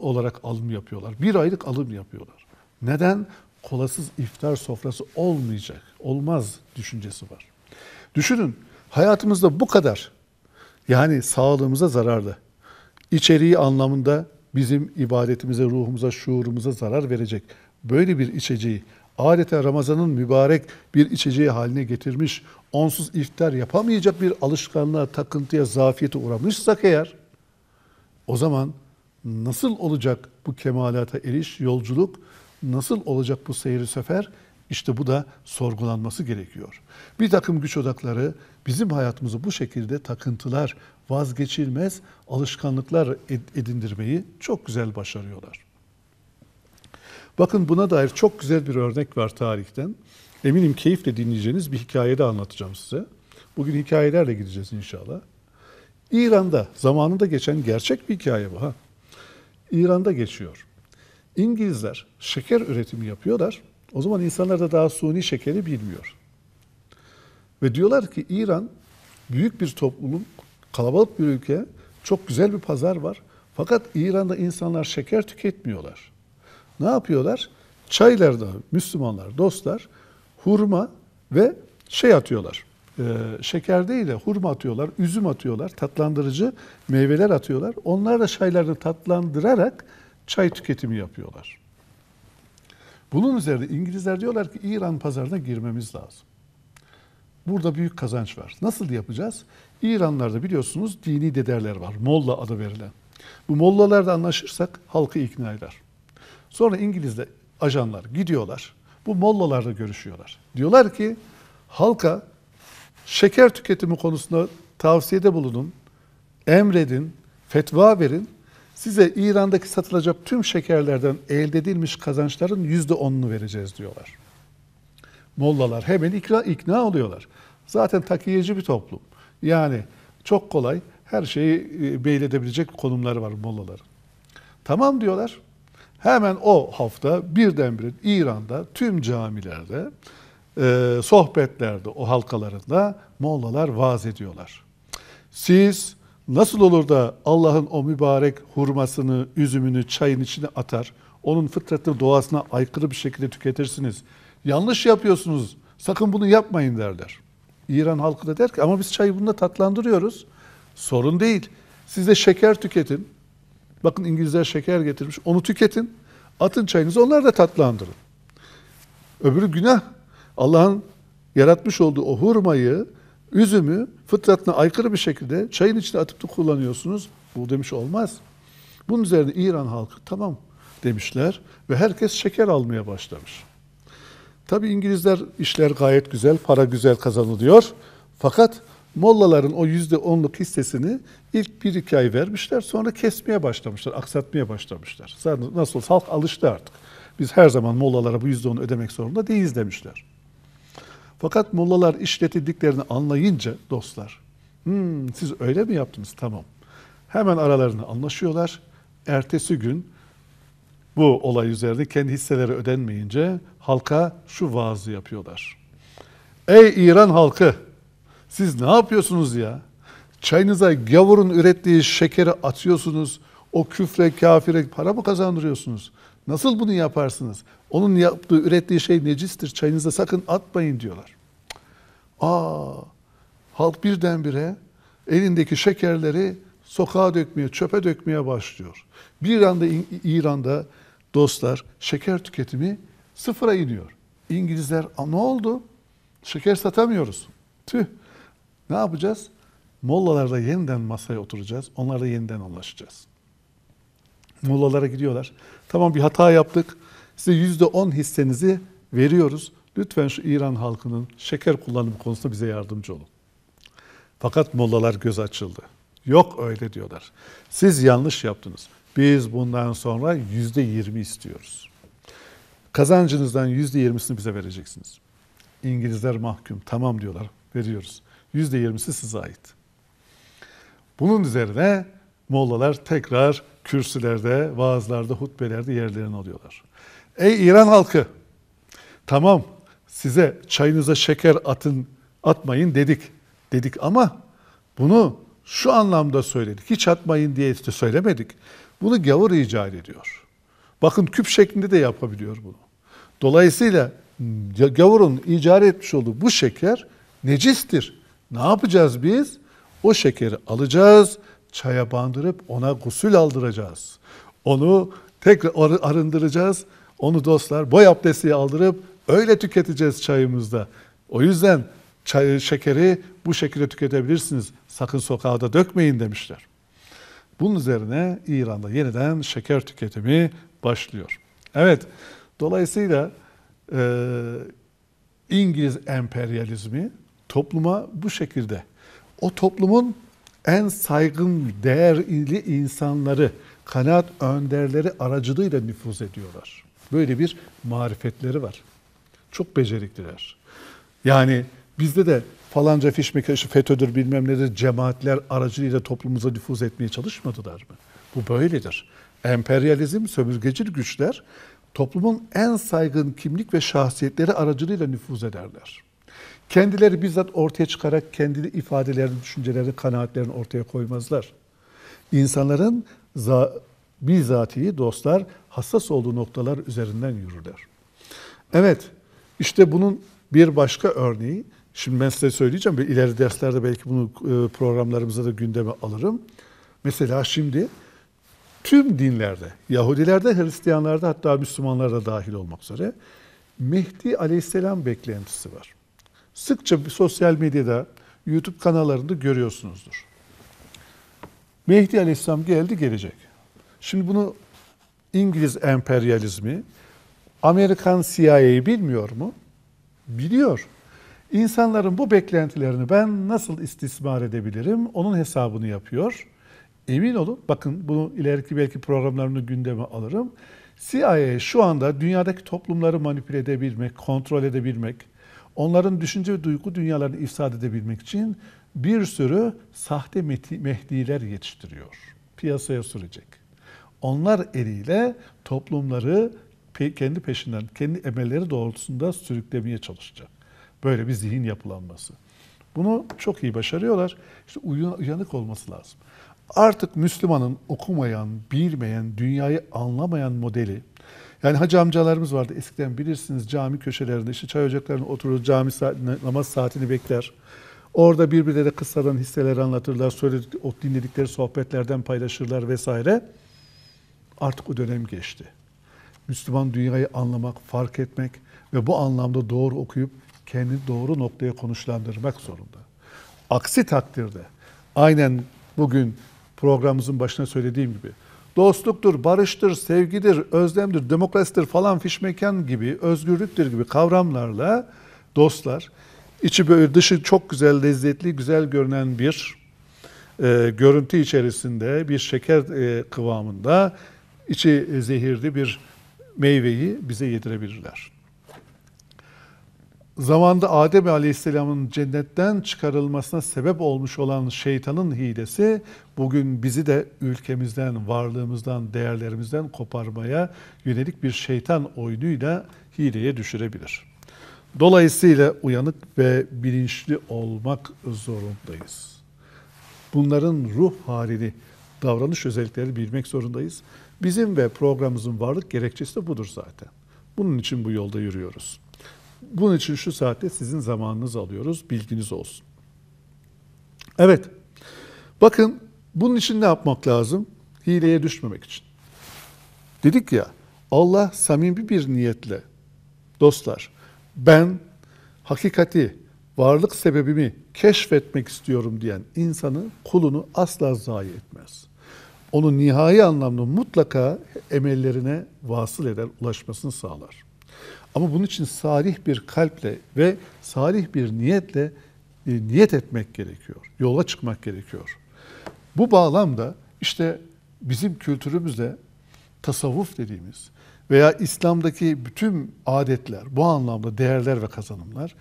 olarak alım yapıyorlar. Bir aylık alım yapıyorlar. Neden? Kolasız iftar sofrası olmayacak, olmaz düşüncesi var. Düşünün, hayatımızda bu kadar yani sağlığımıza zararlı. içeriği anlamında bizim ibadetimize, ruhumuza, şuurumuza zarar verecek böyle bir içeceği adeta Ramazan'ın mübarek bir içeceği haline getirmiş, onsuz iftar yapamayacak bir alışkanlığa, takıntıya, zafiyete uğramışsak eğer, o zaman nasıl olacak bu kemalata eriş, yolculuk, nasıl olacak bu seyri sefer? İşte bu da sorgulanması gerekiyor. Bir takım güç odakları bizim hayatımızı bu şekilde takıntılar, vazgeçilmez alışkanlıklar edindirmeyi çok güzel başarıyorlar. Bakın buna dair çok güzel bir örnek var tarihten. Eminim keyifle dinleyeceğiniz bir hikaye de anlatacağım size. Bugün hikayelerle gideceğiz inşallah. İran'da zamanında geçen gerçek bir hikaye bu ha. İran'da geçiyor. İngilizler şeker üretimi yapıyorlar. O zaman insanlar da daha suni şekeri bilmiyor. Ve diyorlar ki İran büyük bir topluluk, kalabalık bir ülke, çok güzel bir pazar var. Fakat İran'da insanlar şeker tüketmiyorlar. Ne yapıyorlar? Çaylarda Müslümanlar, dostlar hurma ve şey atıyorlar. E, şeker değil de hurma atıyorlar, üzüm atıyorlar, tatlandırıcı meyveler atıyorlar. Onlar da çaylarını tatlandırarak çay tüketimi yapıyorlar. Bunun üzerine İngilizler diyorlar ki İran pazarına girmemiz lazım. Burada büyük kazanç var. Nasıl yapacağız? İranlarda biliyorsunuz dini dederler var. Molla adı verilen. Bu mollalarda anlaşırsak halkı ikna eder. Sonra İngiliz'de ajanlar gidiyorlar. Bu mollalarla görüşüyorlar. Diyorlar ki halka şeker tüketimi konusunda tavsiyede bulunun, emredin, fetva verin. Size İran'daki satılacak tüm şekerlerden elde edilmiş kazançların yüzde onunu vereceğiz diyorlar. Mollalar hemen ikna, ikna oluyorlar. Zaten takiyeci bir toplum. Yani çok kolay her şeyi e, beyledebilecek konumları var mollaların. Tamam diyorlar. Hemen o hafta birdenbire İran'da tüm camilerde, e, sohbetlerde, o halkalarında Mollalar vaaz ediyorlar. Siz nasıl olur da Allah'ın o mübarek hurmasını, üzümünü, çayın içine atar, onun fıtratı doğasına aykırı bir şekilde tüketirsiniz. Yanlış yapıyorsunuz, sakın bunu yapmayın derler. İran halkı da der ki ama biz çayı bununla tatlandırıyoruz. Sorun değil. Siz de şeker tüketin, Bakın İngilizler şeker getirmiş. Onu tüketin. Atın çayınızı onları da tatlandırın. Öbürü günah. Allah'ın yaratmış olduğu o hurmayı, üzümü fıtratına aykırı bir şekilde çayın içine atıp da kullanıyorsunuz. Bu demiş olmaz. Bunun üzerine İran halkı tamam demişler ve herkes şeker almaya başlamış. Tabi İngilizler işler gayet güzel, para güzel kazanılıyor. Fakat Mollaların o yüzde onluk hissesini ilk bir iki ay vermişler sonra kesmeye başlamışlar, aksatmaya başlamışlar. Zaten nasıl olsa halk alıştı artık. Biz her zaman mollalara bu yüzde onu ödemek zorunda değiliz demişler. Fakat mollalar işletildiklerini anlayınca dostlar, hmm, siz öyle mi yaptınız? Tamam. Hemen aralarını anlaşıyorlar. Ertesi gün bu olay üzerine kendi hisseleri ödenmeyince halka şu vaazı yapıyorlar. Ey İran halkı! Siz ne yapıyorsunuz ya? Çayınıza gavurun ürettiği şekeri atıyorsunuz. O küfre, kafire para mı kazandırıyorsunuz? Nasıl bunu yaparsınız? Onun yaptığı, ürettiği şey necistir. Çayınıza sakın atmayın diyorlar. Aa, halk birdenbire elindeki şekerleri sokağa dökmeye, çöpe dökmeye başlıyor. Bir anda İran'da dostlar şeker tüketimi sıfıra iniyor. İngilizler ne oldu? Şeker satamıyoruz. Tüh ne yapacağız? Mollalarla yeniden masaya oturacağız. Onlarla yeniden anlaşacağız. Mollalara gidiyorlar. Tamam bir hata yaptık. Size yüzde on hissenizi veriyoruz. Lütfen şu İran halkının şeker kullanımı konusunda bize yardımcı olun. Fakat mollalar göz açıldı. Yok öyle diyorlar. Siz yanlış yaptınız. Biz bundan sonra yüzde yirmi istiyoruz. Kazancınızdan yüzde yirmisini bize vereceksiniz. İngilizler mahkum. Tamam diyorlar. Veriyoruz. %20'si size ait. Bunun üzerine Moğollar tekrar kürsülerde, vaazlarda, hutbelerde yerlerini alıyorlar. Ey İran halkı! Tamam size çayınıza şeker atın, atmayın dedik. Dedik ama bunu şu anlamda söyledik. Hiç atmayın diye de söylemedik. Bunu gavur icat ediyor. Bakın küp şeklinde de yapabiliyor bunu. Dolayısıyla hmm, gavurun icat etmiş olduğu bu şeker necistir. Ne yapacağız biz? O şekeri alacağız, çaya bandırıp ona gusül aldıracağız. Onu tekrar arındıracağız. Onu dostlar boy abdesti aldırıp öyle tüketeceğiz çayımızda. O yüzden çay, şekeri bu şekilde tüketebilirsiniz. Sakın sokağa da dökmeyin demişler. Bunun üzerine İran'da yeniden şeker tüketimi başlıyor. Evet, dolayısıyla e, İngiliz emperyalizmi topluma bu şekilde o toplumun en saygın, değerli insanları, kanaat önderleri aracılığıyla nüfuz ediyorlar. Böyle bir marifetleri var. Çok becerikliler. Yani bizde de falanca fişmeka, işte FETÖ'dür bilmem nedir cemaatler aracılığıyla toplumuza nüfuz etmeye çalışmadılar mı? Bu böyledir. Emperyalizm, sömürgecil güçler toplumun en saygın kimlik ve şahsiyetleri aracılığıyla nüfuz ederler. Kendileri bizzat ortaya çıkarak kendi ifadelerini, düşüncelerini, kanaatlerini ortaya koymazlar. İnsanların za, bizatihi dostlar hassas olduğu noktalar üzerinden yürürler. Evet, işte bunun bir başka örneği, şimdi ben size söyleyeceğim ve ileri derslerde belki bunu e, programlarımıza da gündeme alırım. Mesela şimdi tüm dinlerde, Yahudilerde, Hristiyanlarda hatta Müslümanlarda dahil olmak üzere Mehdi Aleyhisselam beklentisi var sıkça bir sosyal medyada, YouTube kanallarında görüyorsunuzdur. Mehdi Aleyhisselam geldi gelecek. Şimdi bunu İngiliz emperyalizmi, Amerikan CIA'yı bilmiyor mu? Biliyor. İnsanların bu beklentilerini ben nasıl istismar edebilirim? Onun hesabını yapıyor. Emin olun, bakın bunu ileriki belki programlarını gündeme alırım. CIA şu anda dünyadaki toplumları manipüle edebilmek, kontrol edebilmek, onların düşünce ve duygu dünyalarını ifsad edebilmek için bir sürü sahte mehdiler yetiştiriyor. Piyasaya sürecek. Onlar eliyle toplumları kendi peşinden, kendi emelleri doğrultusunda sürüklemeye çalışacak. Böyle bir zihin yapılanması. Bunu çok iyi başarıyorlar. İşte uyanık olması lazım. Artık Müslümanın okumayan, bilmeyen, dünyayı anlamayan modeli yani hacı amcalarımız vardı eskiden bilirsiniz cami köşelerinde işte çay ocaklarında oturur cami saatini, namaz saatini bekler. Orada birbirlere kıssadan hisseleri anlatırlar, söyledik, o dinledikleri sohbetlerden paylaşırlar vesaire. Artık o dönem geçti. Müslüman dünyayı anlamak, fark etmek ve bu anlamda doğru okuyup kendi doğru noktaya konuşlandırmak zorunda. Aksi takdirde aynen bugün programımızın başına söylediğim gibi dostluktur, barıştır, sevgidir, özlemdir, demokrasidir falan fişmeken gibi, özgürlüktür gibi kavramlarla dostlar, içi böyle dışı çok güzel, lezzetli, güzel görünen bir e, görüntü içerisinde bir şeker e, kıvamında içi zehirli bir meyveyi bize yedirebilirler zamanda Adem Aleyhisselam'ın cennetten çıkarılmasına sebep olmuş olan şeytanın hilesi bugün bizi de ülkemizden, varlığımızdan, değerlerimizden koparmaya yönelik bir şeytan oyunuyla hileye düşürebilir. Dolayısıyla uyanık ve bilinçli olmak zorundayız. Bunların ruh halini, davranış özellikleri bilmek zorundayız. Bizim ve programımızın varlık gerekçesi de budur zaten. Bunun için bu yolda yürüyoruz. Bunun için şu saatte sizin zamanınızı alıyoruz. Bilginiz olsun. Evet. Bakın bunun için ne yapmak lazım? Hileye düşmemek için. Dedik ya Allah samimi bir niyetle dostlar ben hakikati, varlık sebebimi keşfetmek istiyorum diyen insanı, kulunu asla zayi etmez. Onu nihai anlamda mutlaka emellerine vasıl eder, ulaşmasını sağlar. Ama bunun için salih bir kalple ve salih bir niyetle e, niyet etmek gerekiyor. Yola çıkmak gerekiyor. Bu bağlamda işte bizim kültürümüzde tasavvuf dediğimiz veya İslam'daki bütün adetler, bu anlamda değerler ve kazanımlar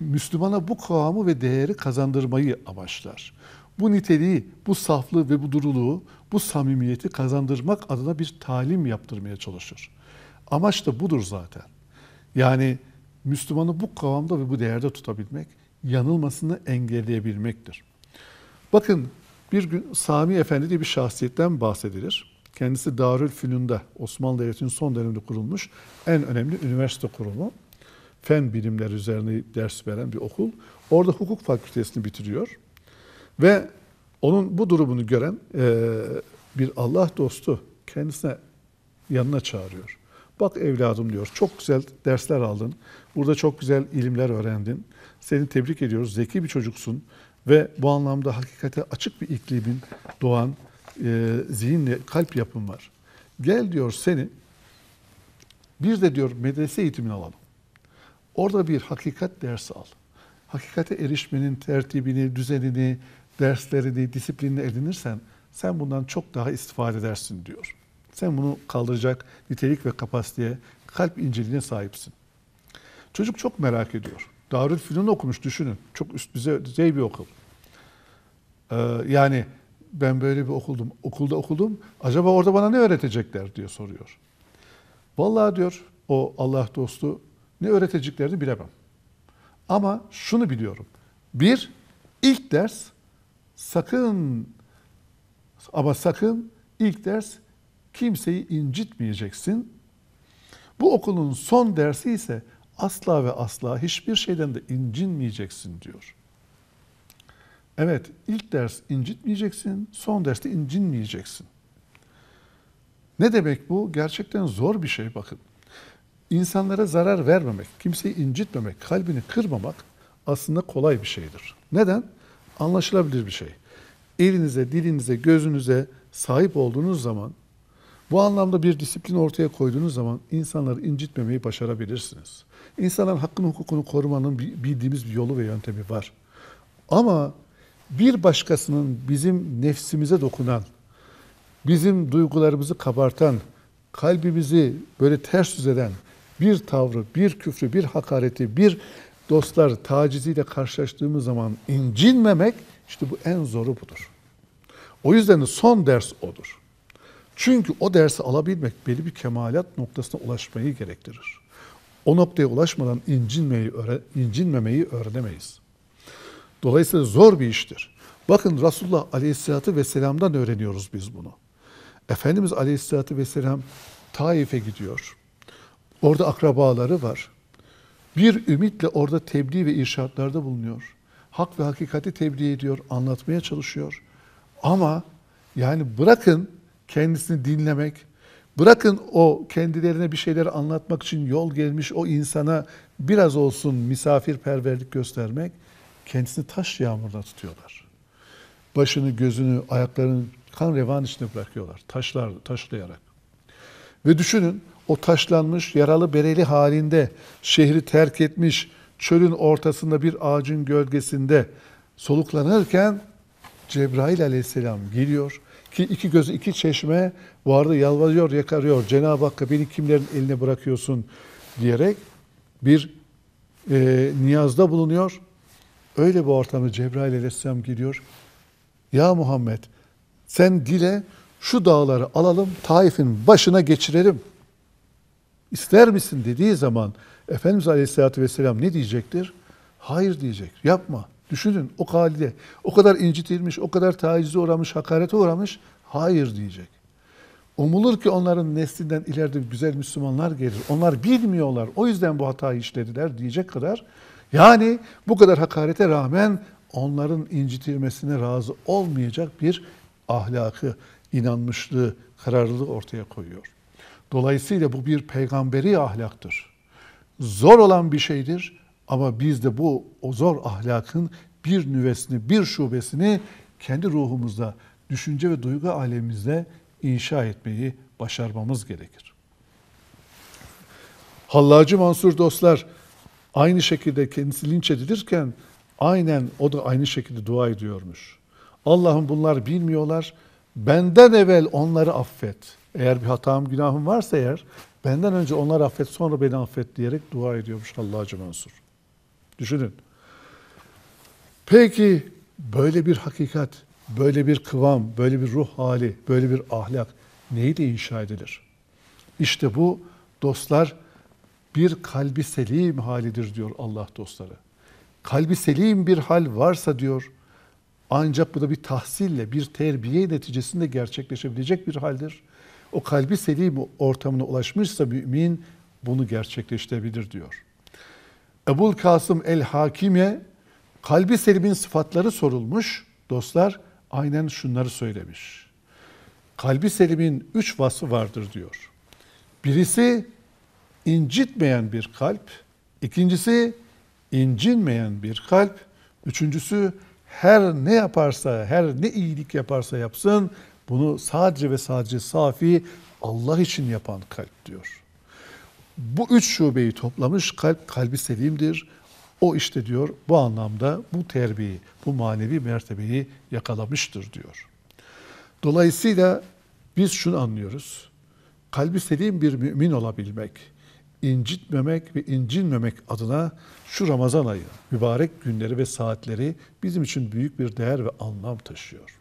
Müslümana bu kıvamı ve değeri kazandırmayı amaçlar. Bu niteliği, bu saflığı ve bu duruluğu, bu samimiyeti kazandırmak adına bir talim yaptırmaya çalışır. Amaç da budur zaten. Yani Müslümanı bu kavamda ve bu değerde tutabilmek, yanılmasını engelleyebilmektir. Bakın bir gün Sami Efendi diye bir şahsiyetten bahsedilir. Kendisi Darül Fünun'da Osmanlı Devleti'nin son döneminde kurulmuş en önemli üniversite kurumu. Fen bilimleri üzerine ders veren bir okul. Orada hukuk fakültesini bitiriyor. Ve onun bu durumunu gören e, bir Allah dostu kendisine yanına çağırıyor. Bak evladım diyor. Çok güzel dersler aldın. Burada çok güzel ilimler öğrendin. Seni tebrik ediyoruz. Zeki bir çocuksun ve bu anlamda hakikate açık bir iklimin doğan e, zihinle kalp yapım var. Gel diyor seni bir de diyor medrese eğitimini alalım. Orada bir hakikat dersi al. Hakikate erişmenin tertibini, düzenini, derslerini, disiplinini edinirsen sen bundan çok daha istifade edersin diyor. Sen bunu kaldıracak nitelik ve kapasiteye, kalp inceliğine sahipsin. Çocuk çok merak ediyor. Darül Fünun okumuş düşünün. Çok üst düzey, düzey bir okul. Ee, yani ben böyle bir okuldum. Okulda okudum. Acaba orada bana ne öğretecekler diye soruyor. Vallahi diyor o Allah dostu ne öğreteceklerini bilemem. Ama şunu biliyorum. Bir, ilk ders sakın ama sakın ilk ders Kimseyi incitmeyeceksin. Bu okulun son dersi ise asla ve asla hiçbir şeyden de incinmeyeceksin diyor. Evet, ilk ders incitmeyeceksin, son derste incinmeyeceksin. Ne demek bu? Gerçekten zor bir şey bakın. İnsanlara zarar vermemek, kimseyi incitmemek, kalbini kırmamak aslında kolay bir şeydir. Neden? Anlaşılabilir bir şey. Elinize, dilinize, gözünüze sahip olduğunuz zaman bu anlamda bir disiplin ortaya koyduğunuz zaman insanları incitmemeyi başarabilirsiniz. İnsanların hakkını hukukunu korumanın bildiğimiz bir yolu ve yöntemi var. Ama bir başkasının bizim nefsimize dokunan, bizim duygularımızı kabartan, kalbimizi böyle ters düz eden bir tavrı, bir küfrü, bir hakareti, bir dostlar taciziyle karşılaştığımız zaman incinmemek işte bu en zoru budur. O yüzden son ders odur. Çünkü o dersi alabilmek belli bir kemalat noktasına ulaşmayı gerektirir. O noktaya ulaşmadan incinmeyi incinmemeyi öğrenemeyiz. Dolayısıyla zor bir iştir. Bakın Resulullah Aleyhisselatü Vesselam'dan öğreniyoruz biz bunu. Efendimiz Aleyhisselatü Vesselam Taif'e gidiyor. Orada akrabaları var. Bir ümitle orada tebliğ ve irşatlarda bulunuyor. Hak ve hakikati tebliğ ediyor, anlatmaya çalışıyor. Ama yani bırakın kendisini dinlemek, bırakın o kendilerine bir şeyler anlatmak için yol gelmiş o insana biraz olsun misafirperverlik göstermek, kendisini taş yağmurda tutuyorlar. Başını, gözünü, ayaklarını kan revan içinde bırakıyorlar, taşlar, taşlayarak. Ve düşünün, o taşlanmış, yaralı bereli halinde şehri terk etmiş, çölün ortasında bir ağacın gölgesinde soluklanırken Cebrail aleyhisselam geliyor ki iki gözü iki çeşme vardı yalvarıyor yakarıyor. Cenab-ı Hakk'a beni kimlerin eline bırakıyorsun diyerek bir e, niyazda bulunuyor. Öyle bir ortamda Cebrail aleyhisselam giriyor. Ya Muhammed sen dile şu dağları alalım Taif'in başına geçirelim. İster misin dediği zaman Efendimiz Aleyhisselatü Vesselam ne diyecektir? Hayır diyecek. Yapma. Düşünün o halde o kadar incitilmiş, o kadar tacize uğramış, hakarete uğramış. Hayır diyecek. Umulur ki onların neslinden ileride güzel Müslümanlar gelir. Onlar bilmiyorlar. O yüzden bu hatayı işlediler diyecek kadar. Yani bu kadar hakarete rağmen onların incitilmesine razı olmayacak bir ahlakı, inanmışlığı, kararlılığı ortaya koyuyor. Dolayısıyla bu bir peygamberi ahlaktır. Zor olan bir şeydir ama biz de bu o zor ahlakın bir nüvesini, bir şubesini kendi ruhumuzda, düşünce ve duygu alemimizde inşa etmeyi başarmamız gerekir. Hallacı Mansur dostlar aynı şekilde kendisi linç edilirken aynen o da aynı şekilde dua ediyormuş. Allah'ım bunlar bilmiyorlar. Benden evvel onları affet. Eğer bir hatam, günahım varsa eğer benden önce onları affet, sonra beni affet diyerek dua ediyormuş Hallacı Mansur. Düşünün. Peki böyle bir hakikat, böyle bir kıvam, böyle bir ruh hali, böyle bir ahlak neyle inşa edilir? İşte bu dostlar bir kalbi selim halidir diyor Allah dostları. Kalbi selim bir hal varsa diyor, ancak bu da bir tahsille, bir terbiye neticesinde gerçekleşebilecek bir haldir. O kalbi selim ortamına ulaşmışsa mümin bunu gerçekleştirebilir diyor. Ebul Kasım el-Hakim'e kalbi selimin sıfatları sorulmuş. Dostlar aynen şunları söylemiş. Kalbi selimin üç vasfı vardır diyor. Birisi incitmeyen bir kalp, ikincisi incinmeyen bir kalp, üçüncüsü her ne yaparsa, her ne iyilik yaparsa yapsın, bunu sadece ve sadece safi Allah için yapan kalp diyor bu üç şubeyi toplamış kalp, kalbi selimdir. O işte diyor bu anlamda bu terbiyeyi, bu manevi mertebeyi yakalamıştır diyor. Dolayısıyla biz şunu anlıyoruz. Kalbi selim bir mümin olabilmek, incitmemek ve incinmemek adına şu Ramazan ayı, mübarek günleri ve saatleri bizim için büyük bir değer ve anlam taşıyor.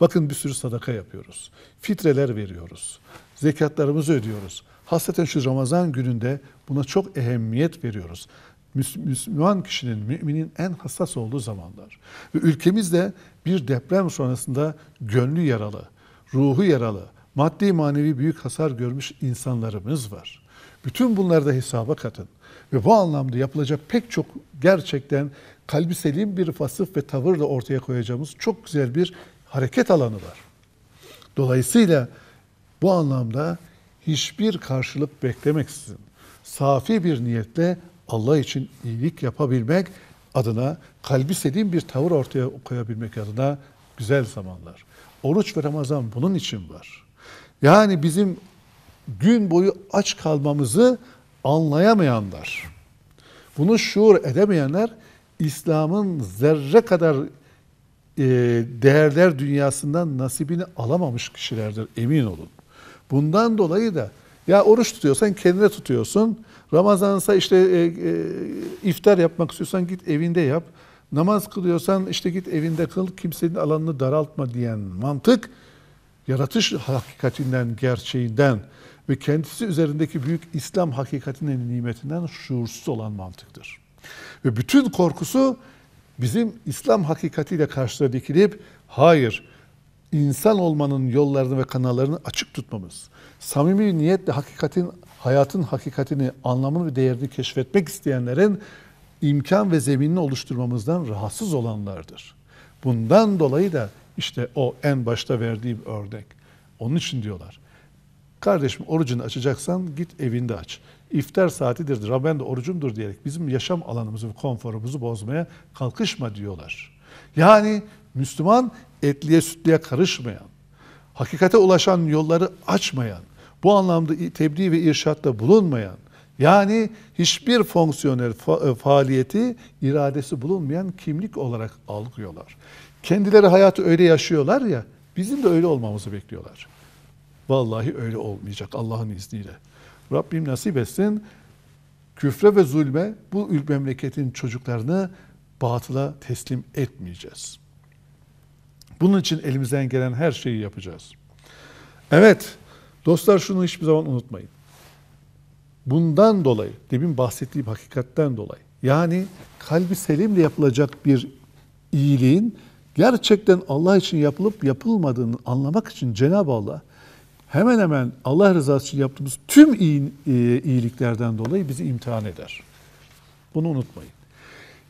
Bakın bir sürü sadaka yapıyoruz. Fitreler veriyoruz. Zekatlarımızı ödüyoruz. Hasreten şu Ramazan gününde buna çok ehemmiyet veriyoruz. Müslüman kişinin, müminin en hassas olduğu zamanlar. Ve ülkemizde bir deprem sonrasında gönlü yaralı, ruhu yaralı, maddi manevi büyük hasar görmüş insanlarımız var. Bütün bunları da hesaba katın. Ve bu anlamda yapılacak pek çok gerçekten kalbi selim bir fasıf ve tavırla ortaya koyacağımız çok güzel bir hareket alanı var. Dolayısıyla bu anlamda hiçbir karşılık beklemeksizin safi bir niyetle Allah için iyilik yapabilmek adına kalbi sedim bir tavır ortaya koyabilmek adına güzel zamanlar. Oruç ve Ramazan bunun için var. Yani bizim gün boyu aç kalmamızı anlayamayanlar, bunu şuur edemeyenler İslam'ın zerre kadar e, değerler dünyasından nasibini alamamış kişilerdir emin olun. Bundan dolayı da ya oruç tutuyorsan kendine tutuyorsun. Ramazansa işte e, e, iftar yapmak istiyorsan git evinde yap. Namaz kılıyorsan işte git evinde kıl. Kimsenin alanını daraltma diyen mantık yaratış hakikatinden, gerçeğinden ve kendisi üzerindeki büyük İslam hakikatinin nimetinden şuursuz olan mantıktır. Ve bütün korkusu bizim İslam hakikatiyle karşıda dikilip hayır insan olmanın yollarını ve kanallarını açık tutmamız, samimi bir niyetle hakikatin, hayatın hakikatini, anlamını ve değerini keşfetmek isteyenlerin imkan ve zeminini oluşturmamızdan rahatsız olanlardır. Bundan dolayı da işte o en başta verdiğim örnek. Onun için diyorlar. Kardeşim orucunu açacaksan git evinde aç. İftar saatidir, Rabben de orucumdur diyerek bizim yaşam alanımızı, ve konforumuzu bozmaya kalkışma diyorlar. Yani Müslüman etliye sütliye karışmayan, hakikate ulaşan yolları açmayan, bu anlamda tebliğ ve irşatta bulunmayan, yani hiçbir fonksiyonel fa e, faaliyeti iradesi bulunmayan kimlik olarak algılıyorlar. Kendileri hayatı öyle yaşıyorlar ya, bizim de öyle olmamızı bekliyorlar. Vallahi öyle olmayacak Allah'ın izniyle. Rabbim nasip etsin küfre ve zulme bu ül memleketin çocuklarını batıla teslim etmeyeceğiz.'' Bunun için elimizden gelen her şeyi yapacağız. Evet, dostlar şunu hiçbir zaman unutmayın. Bundan dolayı, demin bahsettiğim hakikatten dolayı, yani kalbi selimle yapılacak bir iyiliğin gerçekten Allah için yapılıp yapılmadığını anlamak için Cenab-ı Allah hemen hemen Allah rızası için yaptığımız tüm iyi, e, iyiliklerden dolayı bizi imtihan eder. Bunu unutmayın.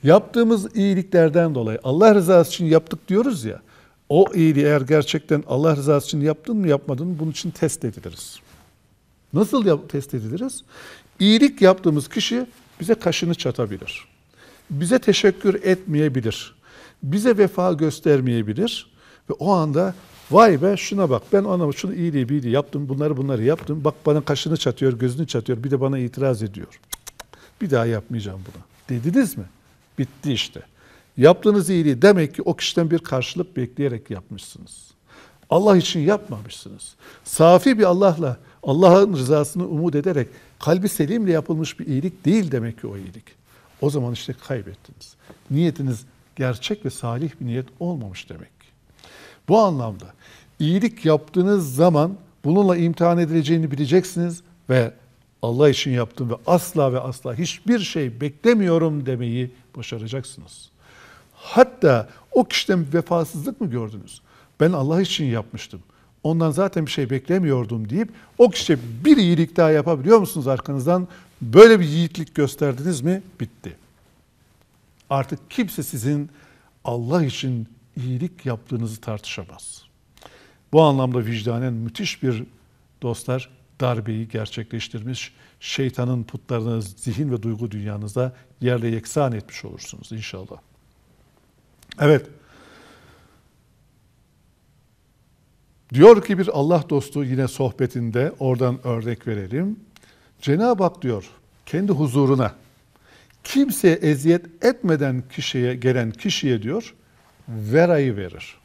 Yaptığımız iyiliklerden dolayı Allah rızası için yaptık diyoruz ya o iyiliği eğer gerçekten Allah rızası için yaptın mı yapmadın mı bunun için test ediliriz. Nasıl yap- test ediliriz? İyilik yaptığımız kişi bize kaşını çatabilir. Bize teşekkür etmeyebilir. Bize vefa göstermeyebilir. Ve o anda vay be şuna bak ben ona şunu iyiliği iyiliği yaptım bunları bunları yaptım. Bak bana kaşını çatıyor gözünü çatıyor bir de bana itiraz ediyor. Bir daha yapmayacağım bunu. Dediniz mi? Bitti işte. Yaptığınız iyiliği demek ki o kişiden bir karşılık bekleyerek yapmışsınız. Allah için yapmamışsınız. Safi bir Allah'la, Allah'ın rızasını umut ederek kalbi selimle yapılmış bir iyilik değil demek ki o iyilik. O zaman işte kaybettiniz. Niyetiniz gerçek ve salih bir niyet olmamış demek. Bu anlamda iyilik yaptığınız zaman bununla imtihan edileceğini bileceksiniz ve Allah için yaptım ve asla ve asla hiçbir şey beklemiyorum demeyi başaracaksınız.'' Hatta o kişiden vefasızlık mı gördünüz? Ben Allah için yapmıştım. Ondan zaten bir şey beklemiyordum deyip o kişiye bir iyilik daha yapabiliyor musunuz arkanızdan? Böyle bir yiğitlik gösterdiniz mi? Bitti. Artık kimse sizin Allah için iyilik yaptığınızı tartışamaz. Bu anlamda vicdanen müthiş bir dostlar darbeyi gerçekleştirmiş, şeytanın putlarını zihin ve duygu dünyanızda yerle yeksan etmiş olursunuz inşallah. Evet. Diyor ki bir Allah dostu yine sohbetinde oradan örnek verelim. Cenab-ı Hak diyor kendi huzuruna kimseye eziyet etmeden kişiye gelen kişiye diyor verayı verir.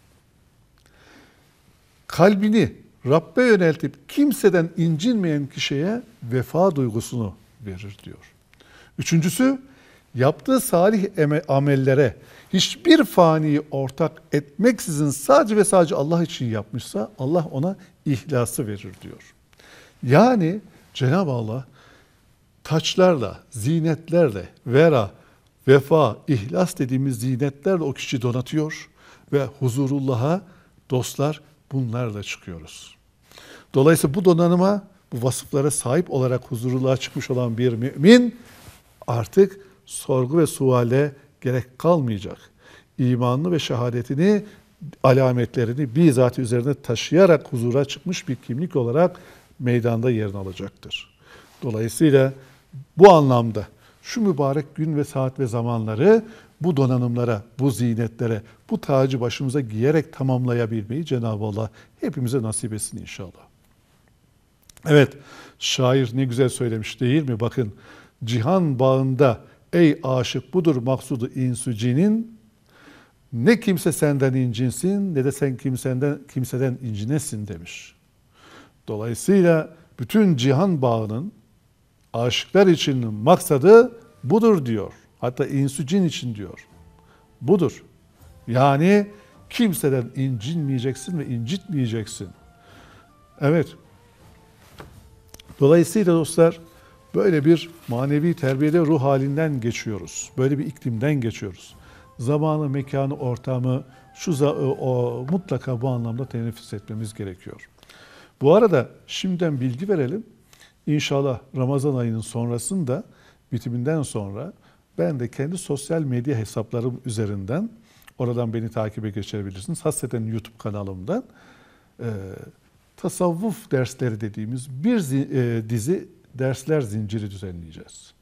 Kalbini Rabbe yöneltip kimseden incinmeyen kişiye vefa duygusunu verir diyor. Üçüncüsü yaptığı salih amellere hiçbir faniyi ortak etmeksizin sadece ve sadece Allah için yapmışsa Allah ona ihlası verir diyor. Yani Cenab-ı Allah taçlarla, zinetlerle, vera, vefa, ihlas dediğimiz zinetlerle o kişi donatıyor ve huzurullah'a dostlar bunlarla çıkıyoruz. Dolayısıyla bu donanıma, bu vasıflara sahip olarak huzurullaha çıkmış olan bir mümin artık sorgu ve suale gerek kalmayacak. İmanını ve şehadetini alametlerini bizzat üzerine taşıyarak huzura çıkmış bir kimlik olarak meydanda yerini alacaktır. Dolayısıyla bu anlamda şu mübarek gün ve saat ve zamanları bu donanımlara, bu ziynetlere, bu tacı başımıza giyerek tamamlayabilmeyi Cenab-ı Allah hepimize nasip etsin inşallah. Evet, şair ne güzel söylemiş değil mi? Bakın, cihan bağında Ey aşık budur maksudu insücinin. Ne kimse senden incinsin ne de sen kimsenden, kimseden incinesin demiş. Dolayısıyla bütün cihan bağının aşıklar için maksadı budur diyor. Hatta insücin için diyor. Budur. Yani kimseden incinmeyeceksin ve incitmeyeceksin. Evet. Dolayısıyla dostlar Böyle bir manevi terbiyede ruh halinden geçiyoruz. Böyle bir iklimden geçiyoruz. Zamanı, mekanı, ortamı şu o, mutlaka bu anlamda teneffüs etmemiz gerekiyor. Bu arada şimdiden bilgi verelim. İnşallah Ramazan ayının sonrasında bitiminden sonra ben de kendi sosyal medya hesaplarım üzerinden oradan beni takibe geçirebilirsiniz. Hasreten YouTube kanalımdan e, tasavvuf dersleri dediğimiz bir e, dizi dersler zinciri düzenleyeceğiz.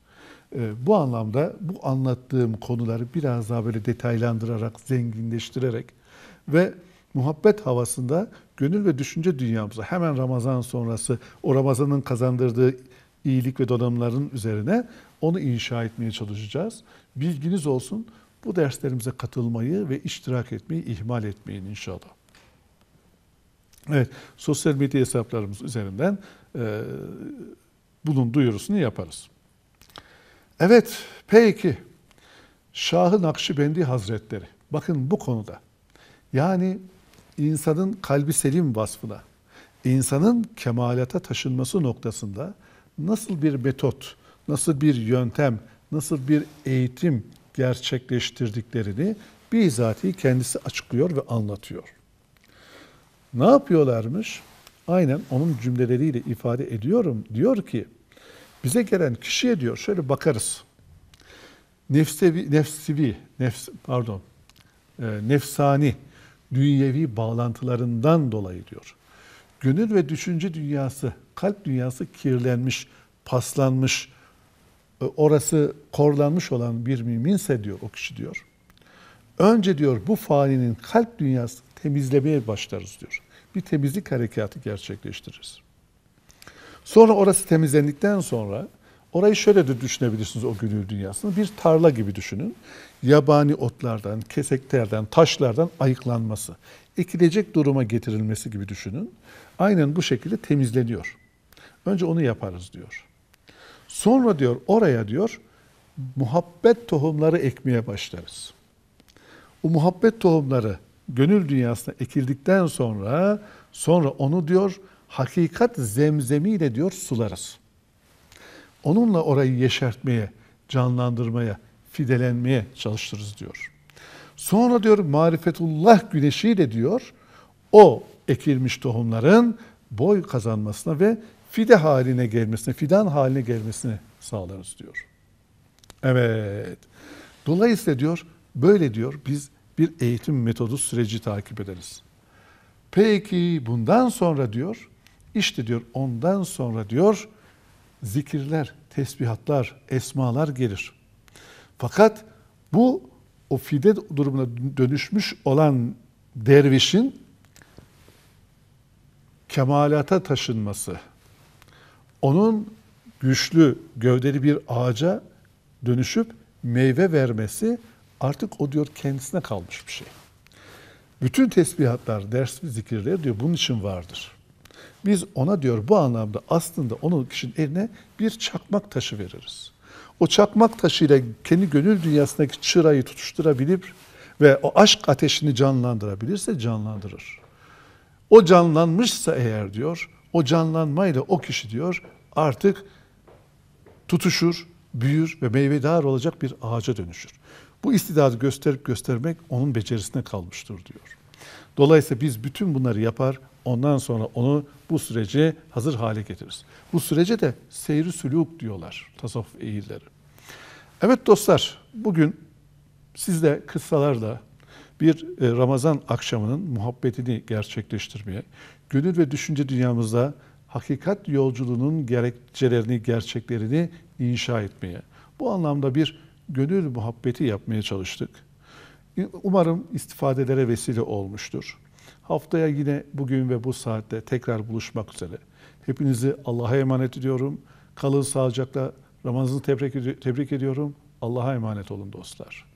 Ee, bu anlamda bu anlattığım konuları biraz daha böyle detaylandırarak, zenginleştirerek ve muhabbet havasında gönül ve düşünce dünyamıza hemen Ramazan sonrası o Ramazan'ın kazandırdığı iyilik ve donanımların üzerine onu inşa etmeye çalışacağız. Bilginiz olsun bu derslerimize katılmayı ve iştirak etmeyi ihmal etmeyin inşallah. Evet, sosyal medya hesaplarımız üzerinden e, bunun duyurusunu yaparız. Evet, peki. Şahı Nakşibendi Hazretleri. Bakın bu konuda. Yani insanın kalbi selim vasfına, insanın kemalata taşınması noktasında nasıl bir metot, nasıl bir yöntem, nasıl bir eğitim gerçekleştirdiklerini bizatihi kendisi açıklıyor ve anlatıyor. Ne yapıyorlarmış? aynen onun cümleleriyle ifade ediyorum. Diyor ki bize gelen kişiye diyor şöyle bakarız. Nefsevi, nefsivi, nefs, pardon, e, nefsani, dünyevi bağlantılarından dolayı diyor. Gönül ve düşünce dünyası, kalp dünyası kirlenmiş, paslanmış, e, orası korlanmış olan bir müminse diyor o kişi diyor. Önce diyor bu faninin kalp dünyası temizlemeye başlarız diyor bir temizlik harekatı gerçekleştiririz. Sonra orası temizlendikten sonra orayı şöyle de düşünebilirsiniz o gönül dünyasını. Bir tarla gibi düşünün. Yabani otlardan, keseklerden, taşlardan ayıklanması, ekilecek duruma getirilmesi gibi düşünün. Aynen bu şekilde temizleniyor. Önce onu yaparız diyor. Sonra diyor oraya diyor muhabbet tohumları ekmeye başlarız. O muhabbet tohumları gönül dünyasına ekildikten sonra sonra onu diyor hakikat zemzemiyle diyor sularız. Onunla orayı yeşertmeye, canlandırmaya, fidelenmeye çalışırız diyor. Sonra diyor marifetullah güneşiyle diyor o ekilmiş tohumların boy kazanmasına ve fide haline gelmesine, fidan haline gelmesine sağlarız diyor. Evet. Dolayısıyla diyor böyle diyor biz bir eğitim metodu süreci takip ederiz. Peki bundan sonra diyor, işte diyor ondan sonra diyor zikirler, tesbihatlar, esmalar gelir. Fakat bu o fide durumuna dönüşmüş olan dervişin kemalata taşınması, onun güçlü gövdeli bir ağaca dönüşüp meyve vermesi Artık o diyor kendisine kalmış bir şey. Bütün tesbihatlar, ders ve zikirler diyor bunun için vardır. Biz ona diyor bu anlamda aslında onun kişinin eline bir çakmak taşı veririz. O çakmak taşıyla kendi gönül dünyasındaki çırayı tutuşturabilir ve o aşk ateşini canlandırabilirse canlandırır. O canlanmışsa eğer diyor, o canlanmayla o kişi diyor artık tutuşur, büyür ve meyvedar olacak bir ağaca dönüşür. Bu istidadı gösterip göstermek onun becerisine kalmıştır diyor. Dolayısıyla biz bütün bunları yapar, ondan sonra onu bu sürece hazır hale getiririz. Bu sürece de seyri süluk diyorlar tasavvuf eğilleri. Evet dostlar, bugün sizle kıssalarla bir e, Ramazan akşamının muhabbetini gerçekleştirmeye, gönül ve düşünce dünyamızda hakikat yolculuğunun gerekçelerini, gerçeklerini inşa etmeye, bu anlamda bir gönül muhabbeti yapmaya çalıştık. Umarım istifadelere vesile olmuştur. Haftaya yine bugün ve bu saatte tekrar buluşmak üzere. Hepinizi Allah'a emanet ediyorum. Kalın sağlıcakla Ramazan'ı tebrik, tebrik ediyorum. Allah'a emanet olun dostlar.